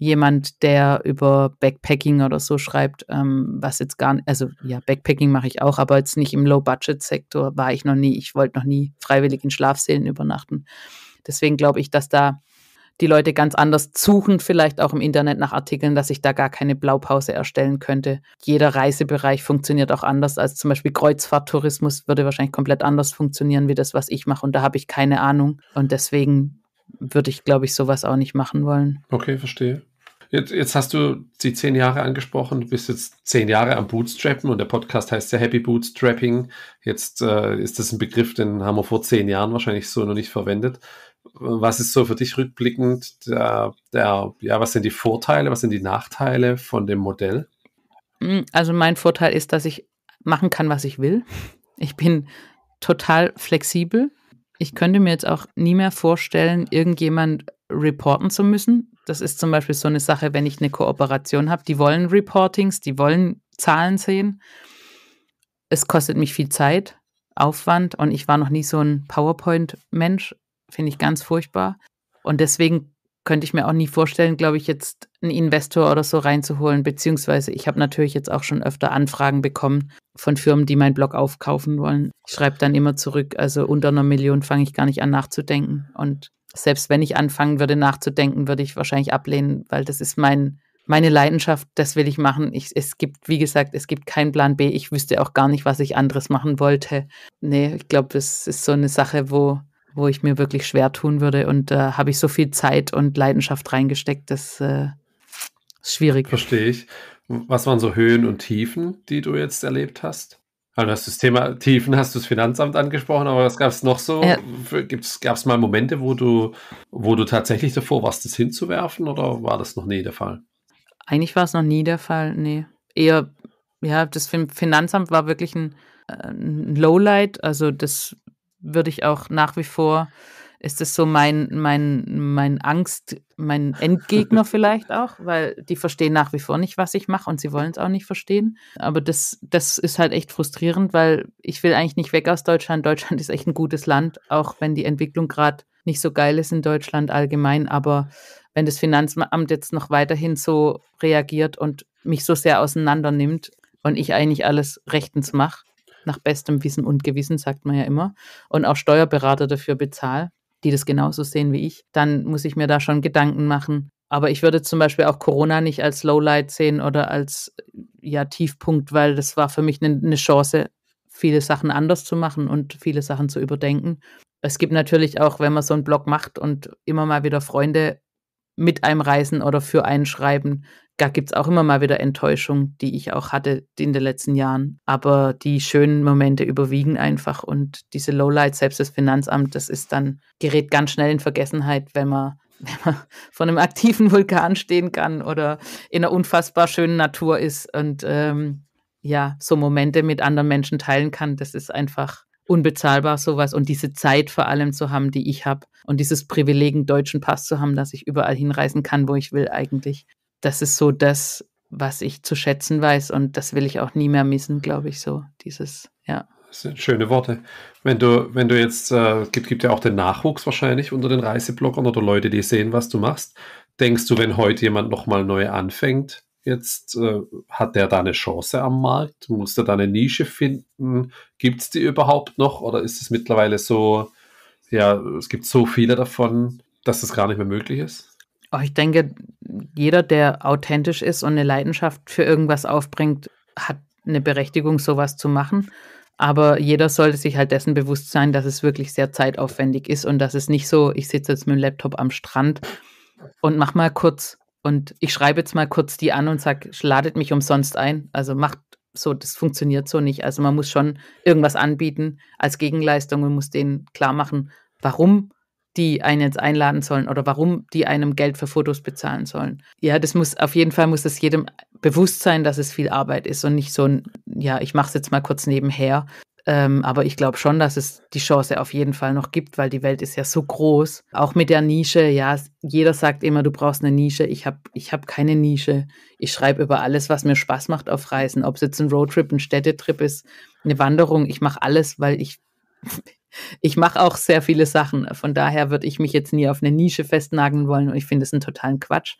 jemand, der über Backpacking oder so schreibt, ähm, was jetzt gar nicht, also ja, Backpacking mache ich auch, aber jetzt nicht im Low-Budget-Sektor war ich noch nie. Ich wollte noch nie freiwillig in Schlafsälen übernachten. Deswegen glaube ich, dass da die Leute ganz anders suchen, vielleicht auch im Internet nach Artikeln, dass ich da gar keine Blaupause erstellen könnte. Jeder Reisebereich funktioniert auch anders als zum Beispiel Kreuzfahrttourismus würde wahrscheinlich komplett anders funktionieren wie das, was ich mache. Und da habe ich keine Ahnung. Und deswegen würde ich, glaube ich, sowas auch nicht machen wollen. Okay, verstehe. Jetzt, jetzt, hast du die zehn Jahre angesprochen, du bist jetzt zehn Jahre am Bootstrappen und der Podcast heißt ja Happy Bootstrapping. Jetzt äh, ist das ein Begriff, den haben wir vor zehn Jahren wahrscheinlich so noch nicht verwendet was ist so für dich rückblickend der, der, ja, was sind die Vorteile, was sind die Nachteile von dem Modell? Mm, also mein Vorteil ist, dass ich machen kann, was ich will. Ich bin total flexibel. Ich könnte mir jetzt auch nie mehr vorstellen, irgendjemand reporten zu müssen. Das ist zum Beispiel so eine Sache, wenn ich eine Kooperation habe. Die wollen Reportings, die wollen Zahlen sehen. Es kostet mich viel Zeit, Aufwand und ich war noch nie so ein PowerPoint-Mensch. Finde ich ganz furchtbar. Und deswegen könnte ich mir auch nie vorstellen, glaube ich, jetzt einen Investor oder so reinzuholen. Beziehungsweise ich habe natürlich jetzt auch schon öfter Anfragen bekommen von Firmen, die meinen Blog aufkaufen wollen. Ich schreibe dann immer zurück, also unter einer Million fange ich gar nicht an nachzudenken. Und selbst wenn ich anfangen würde nachzudenken, würde ich wahrscheinlich ablehnen, weil das ist mein, meine Leidenschaft, das will ich machen. Ich, es gibt, wie gesagt, es gibt keinen Plan B. Ich wüsste auch gar nicht, was ich anderes machen wollte. Nee, ich glaube, das ist so eine Sache, wo wo ich mir wirklich schwer tun würde. Und da äh, habe ich so viel Zeit und Leidenschaft reingesteckt, das äh, ist schwierig. Verstehe ich. Was waren so Höhen und Tiefen, die du jetzt erlebt hast? Also hast du das Thema Tiefen, hast du das Finanzamt angesprochen, aber was gab es noch so? Ja. Gab es mal Momente, wo du, wo du tatsächlich davor warst, das hinzuwerfen oder war das noch nie der Fall? Eigentlich war es noch nie der Fall, nee. Eher, ja, das Finanzamt war wirklich ein, äh, ein Lowlight, also das würde ich auch nach wie vor, ist das so mein, mein, mein Angst, mein Endgegner vielleicht auch, weil die verstehen nach wie vor nicht, was ich mache und sie wollen es auch nicht verstehen. Aber das, das ist halt echt frustrierend, weil ich will eigentlich nicht weg aus Deutschland. Deutschland ist echt ein gutes Land, auch wenn die Entwicklung gerade nicht so geil ist in Deutschland allgemein. Aber wenn das Finanzamt jetzt noch weiterhin so reagiert und mich so sehr auseinander nimmt und ich eigentlich alles rechtens mache, nach bestem Wissen und Gewissen, sagt man ja immer, und auch Steuerberater dafür bezahle, die das genauso sehen wie ich, dann muss ich mir da schon Gedanken machen. Aber ich würde zum Beispiel auch Corona nicht als Lowlight sehen oder als ja, Tiefpunkt, weil das war für mich eine, eine Chance, viele Sachen anders zu machen und viele Sachen zu überdenken. Es gibt natürlich auch, wenn man so einen Blog macht und immer mal wieder Freunde mit einem reisen oder für einen schreiben, da gibt es auch immer mal wieder Enttäuschung, die ich auch hatte in den letzten Jahren. Aber die schönen Momente überwiegen einfach und diese Lowlights, selbst das Finanzamt, das ist dann, gerät ganz schnell in Vergessenheit, wenn man, wenn man vor einem aktiven Vulkan stehen kann oder in einer unfassbar schönen Natur ist und ähm, ja, so Momente mit anderen Menschen teilen kann. Das ist einfach unbezahlbar sowas und diese Zeit vor allem zu haben, die ich habe und dieses Privileg, einen deutschen Pass zu haben, dass ich überall hinreisen kann, wo ich will eigentlich das ist so das, was ich zu schätzen weiß und das will ich auch nie mehr missen, glaube ich, so dieses, ja. Das sind schöne Worte. Wenn du, wenn du jetzt, äh, gibt, gibt ja auch den Nachwuchs wahrscheinlich unter den Reisebloggern oder Leute, die sehen, was du machst. Denkst du, wenn heute jemand nochmal neu anfängt, jetzt äh, hat der da eine Chance am Markt? Muss er da eine Nische finden? Gibt es die überhaupt noch oder ist es mittlerweile so, ja, es gibt so viele davon, dass das gar nicht mehr möglich ist? Oh, ich denke, jeder, der authentisch ist und eine Leidenschaft für irgendwas aufbringt, hat eine Berechtigung, sowas zu machen. Aber jeder sollte sich halt dessen bewusst sein, dass es wirklich sehr zeitaufwendig ist und dass es nicht so, ich sitze jetzt mit dem Laptop am Strand und mach mal kurz und ich schreibe jetzt mal kurz die an und sag, ladet mich umsonst ein. Also macht so, das funktioniert so nicht. Also man muss schon irgendwas anbieten als Gegenleistung und muss denen klar machen, warum die einen jetzt einladen sollen oder warum die einem Geld für Fotos bezahlen sollen. Ja, das muss auf jeden Fall muss das jedem bewusst sein, dass es viel Arbeit ist und nicht so ein, ja, ich mache es jetzt mal kurz nebenher. Ähm, aber ich glaube schon, dass es die Chance auf jeden Fall noch gibt, weil die Welt ist ja so groß. Auch mit der Nische, ja, jeder sagt immer, du brauchst eine Nische. Ich habe ich hab keine Nische. Ich schreibe über alles, was mir Spaß macht auf Reisen. Ob es jetzt ein Roadtrip, ein Städtetrip ist, eine Wanderung. Ich mache alles, weil ich ich mache auch sehr viele Sachen. Von daher würde ich mich jetzt nie auf eine Nische festnageln wollen und ich finde es einen totalen Quatsch.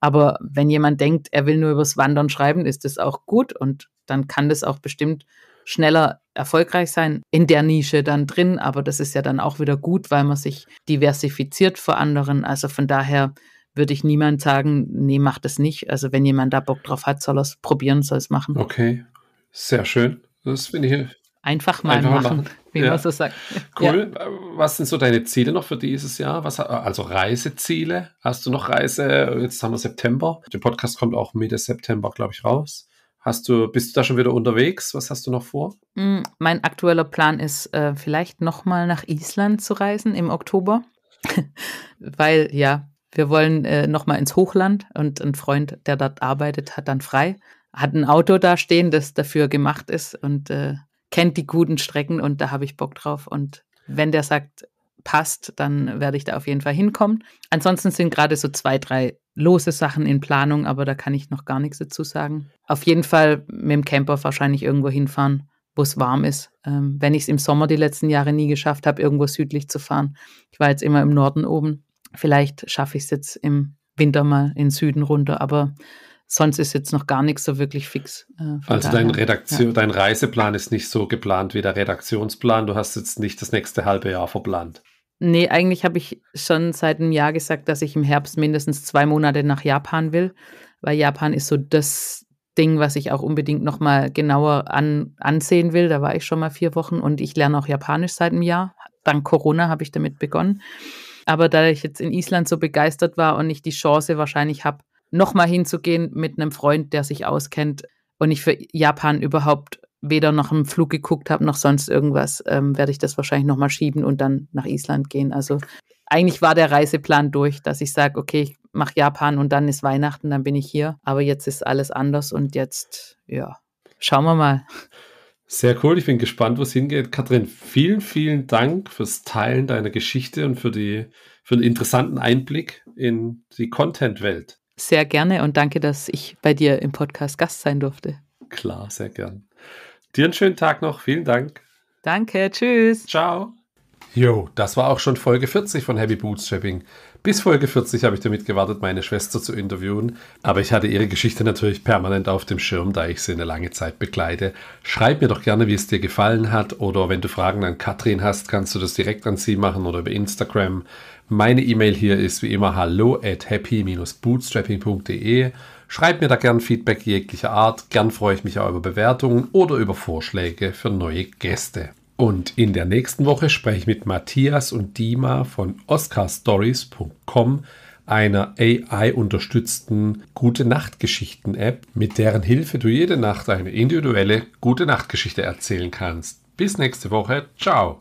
Aber wenn jemand denkt, er will nur übers Wandern schreiben, ist das auch gut und dann kann das auch bestimmt schneller erfolgreich sein in der Nische dann drin. Aber das ist ja dann auch wieder gut, weil man sich diversifiziert vor anderen. Also von daher würde ich niemand sagen, nee, mach das nicht. Also wenn jemand da Bock drauf hat, soll er es probieren, soll es machen. Okay, sehr schön. Das finde ich einfach mal einfach machen. machen wie ja. man so sagt. Cool. Ja. Was sind so deine Ziele noch für dieses Jahr? Was, also Reiseziele? Hast du noch Reise? Jetzt haben wir September. Der Podcast kommt auch Mitte September, glaube ich, raus. Hast du, bist du da schon wieder unterwegs? Was hast du noch vor? Mm, mein aktueller Plan ist, äh, vielleicht nochmal nach Island zu reisen im Oktober. Weil, ja, wir wollen äh, nochmal ins Hochland und ein Freund, der dort arbeitet, hat dann frei, hat ein Auto da stehen, das dafür gemacht ist und äh, kennt die guten Strecken und da habe ich Bock drauf. Und wenn der sagt, passt, dann werde ich da auf jeden Fall hinkommen. Ansonsten sind gerade so zwei, drei lose Sachen in Planung, aber da kann ich noch gar nichts dazu sagen. Auf jeden Fall mit dem Camper wahrscheinlich irgendwo hinfahren, wo es warm ist. Ähm, wenn ich es im Sommer die letzten Jahre nie geschafft habe, irgendwo südlich zu fahren. Ich war jetzt immer im Norden oben. Vielleicht schaffe ich es jetzt im Winter mal in Süden runter, aber sonst ist jetzt noch gar nichts so wirklich fix. Äh, also dein, Redaktion, ja. dein Reiseplan ist nicht so geplant wie der Redaktionsplan. Du hast jetzt nicht das nächste halbe Jahr verplant. Nee, eigentlich habe ich schon seit einem Jahr gesagt, dass ich im Herbst mindestens zwei Monate nach Japan will, weil Japan ist so das Ding, was ich auch unbedingt nochmal genauer an, ansehen will. Da war ich schon mal vier Wochen und ich lerne auch Japanisch seit einem Jahr. Dank Corona habe ich damit begonnen. Aber da ich jetzt in Island so begeistert war und ich die Chance wahrscheinlich habe, nochmal hinzugehen mit einem Freund, der sich auskennt und ich für Japan überhaupt weder nach einem Flug geguckt habe noch sonst irgendwas, ähm, werde ich das wahrscheinlich nochmal schieben und dann nach Island gehen. Also eigentlich war der Reiseplan durch, dass ich sage, okay, ich mache Japan und dann ist Weihnachten, dann bin ich hier. Aber jetzt ist alles anders und jetzt, ja, schauen wir mal. Sehr cool, ich bin gespannt, wo es hingeht. Kathrin, vielen, vielen Dank fürs Teilen deiner Geschichte und für, die, für den interessanten Einblick in die Content-Welt. Sehr gerne und danke, dass ich bei dir im Podcast Gast sein durfte. Klar, sehr gern. Dir einen schönen Tag noch. Vielen Dank. Danke, tschüss. Ciao. Jo, das war auch schon Folge 40 von Heavy Bootstrapping. Bis Folge 40 habe ich damit gewartet, meine Schwester zu interviewen, aber ich hatte ihre Geschichte natürlich permanent auf dem Schirm, da ich sie eine lange Zeit begleite. Schreib mir doch gerne, wie es dir gefallen hat oder wenn du Fragen an Katrin hast, kannst du das direkt an sie machen oder über Instagram. Meine E-Mail hier ist wie immer hallo at happy-bootstrapping.de. Schreibt mir da gern Feedback jeglicher Art. Gern freue ich mich auch über Bewertungen oder über Vorschläge für neue Gäste. Und in der nächsten Woche spreche ich mit Matthias und Dima von oscarstories.com, einer AI-unterstützten Gute-Nacht-Geschichten-App, mit deren Hilfe du jede Nacht eine individuelle Gute-Nacht-Geschichte erzählen kannst. Bis nächste Woche. Ciao.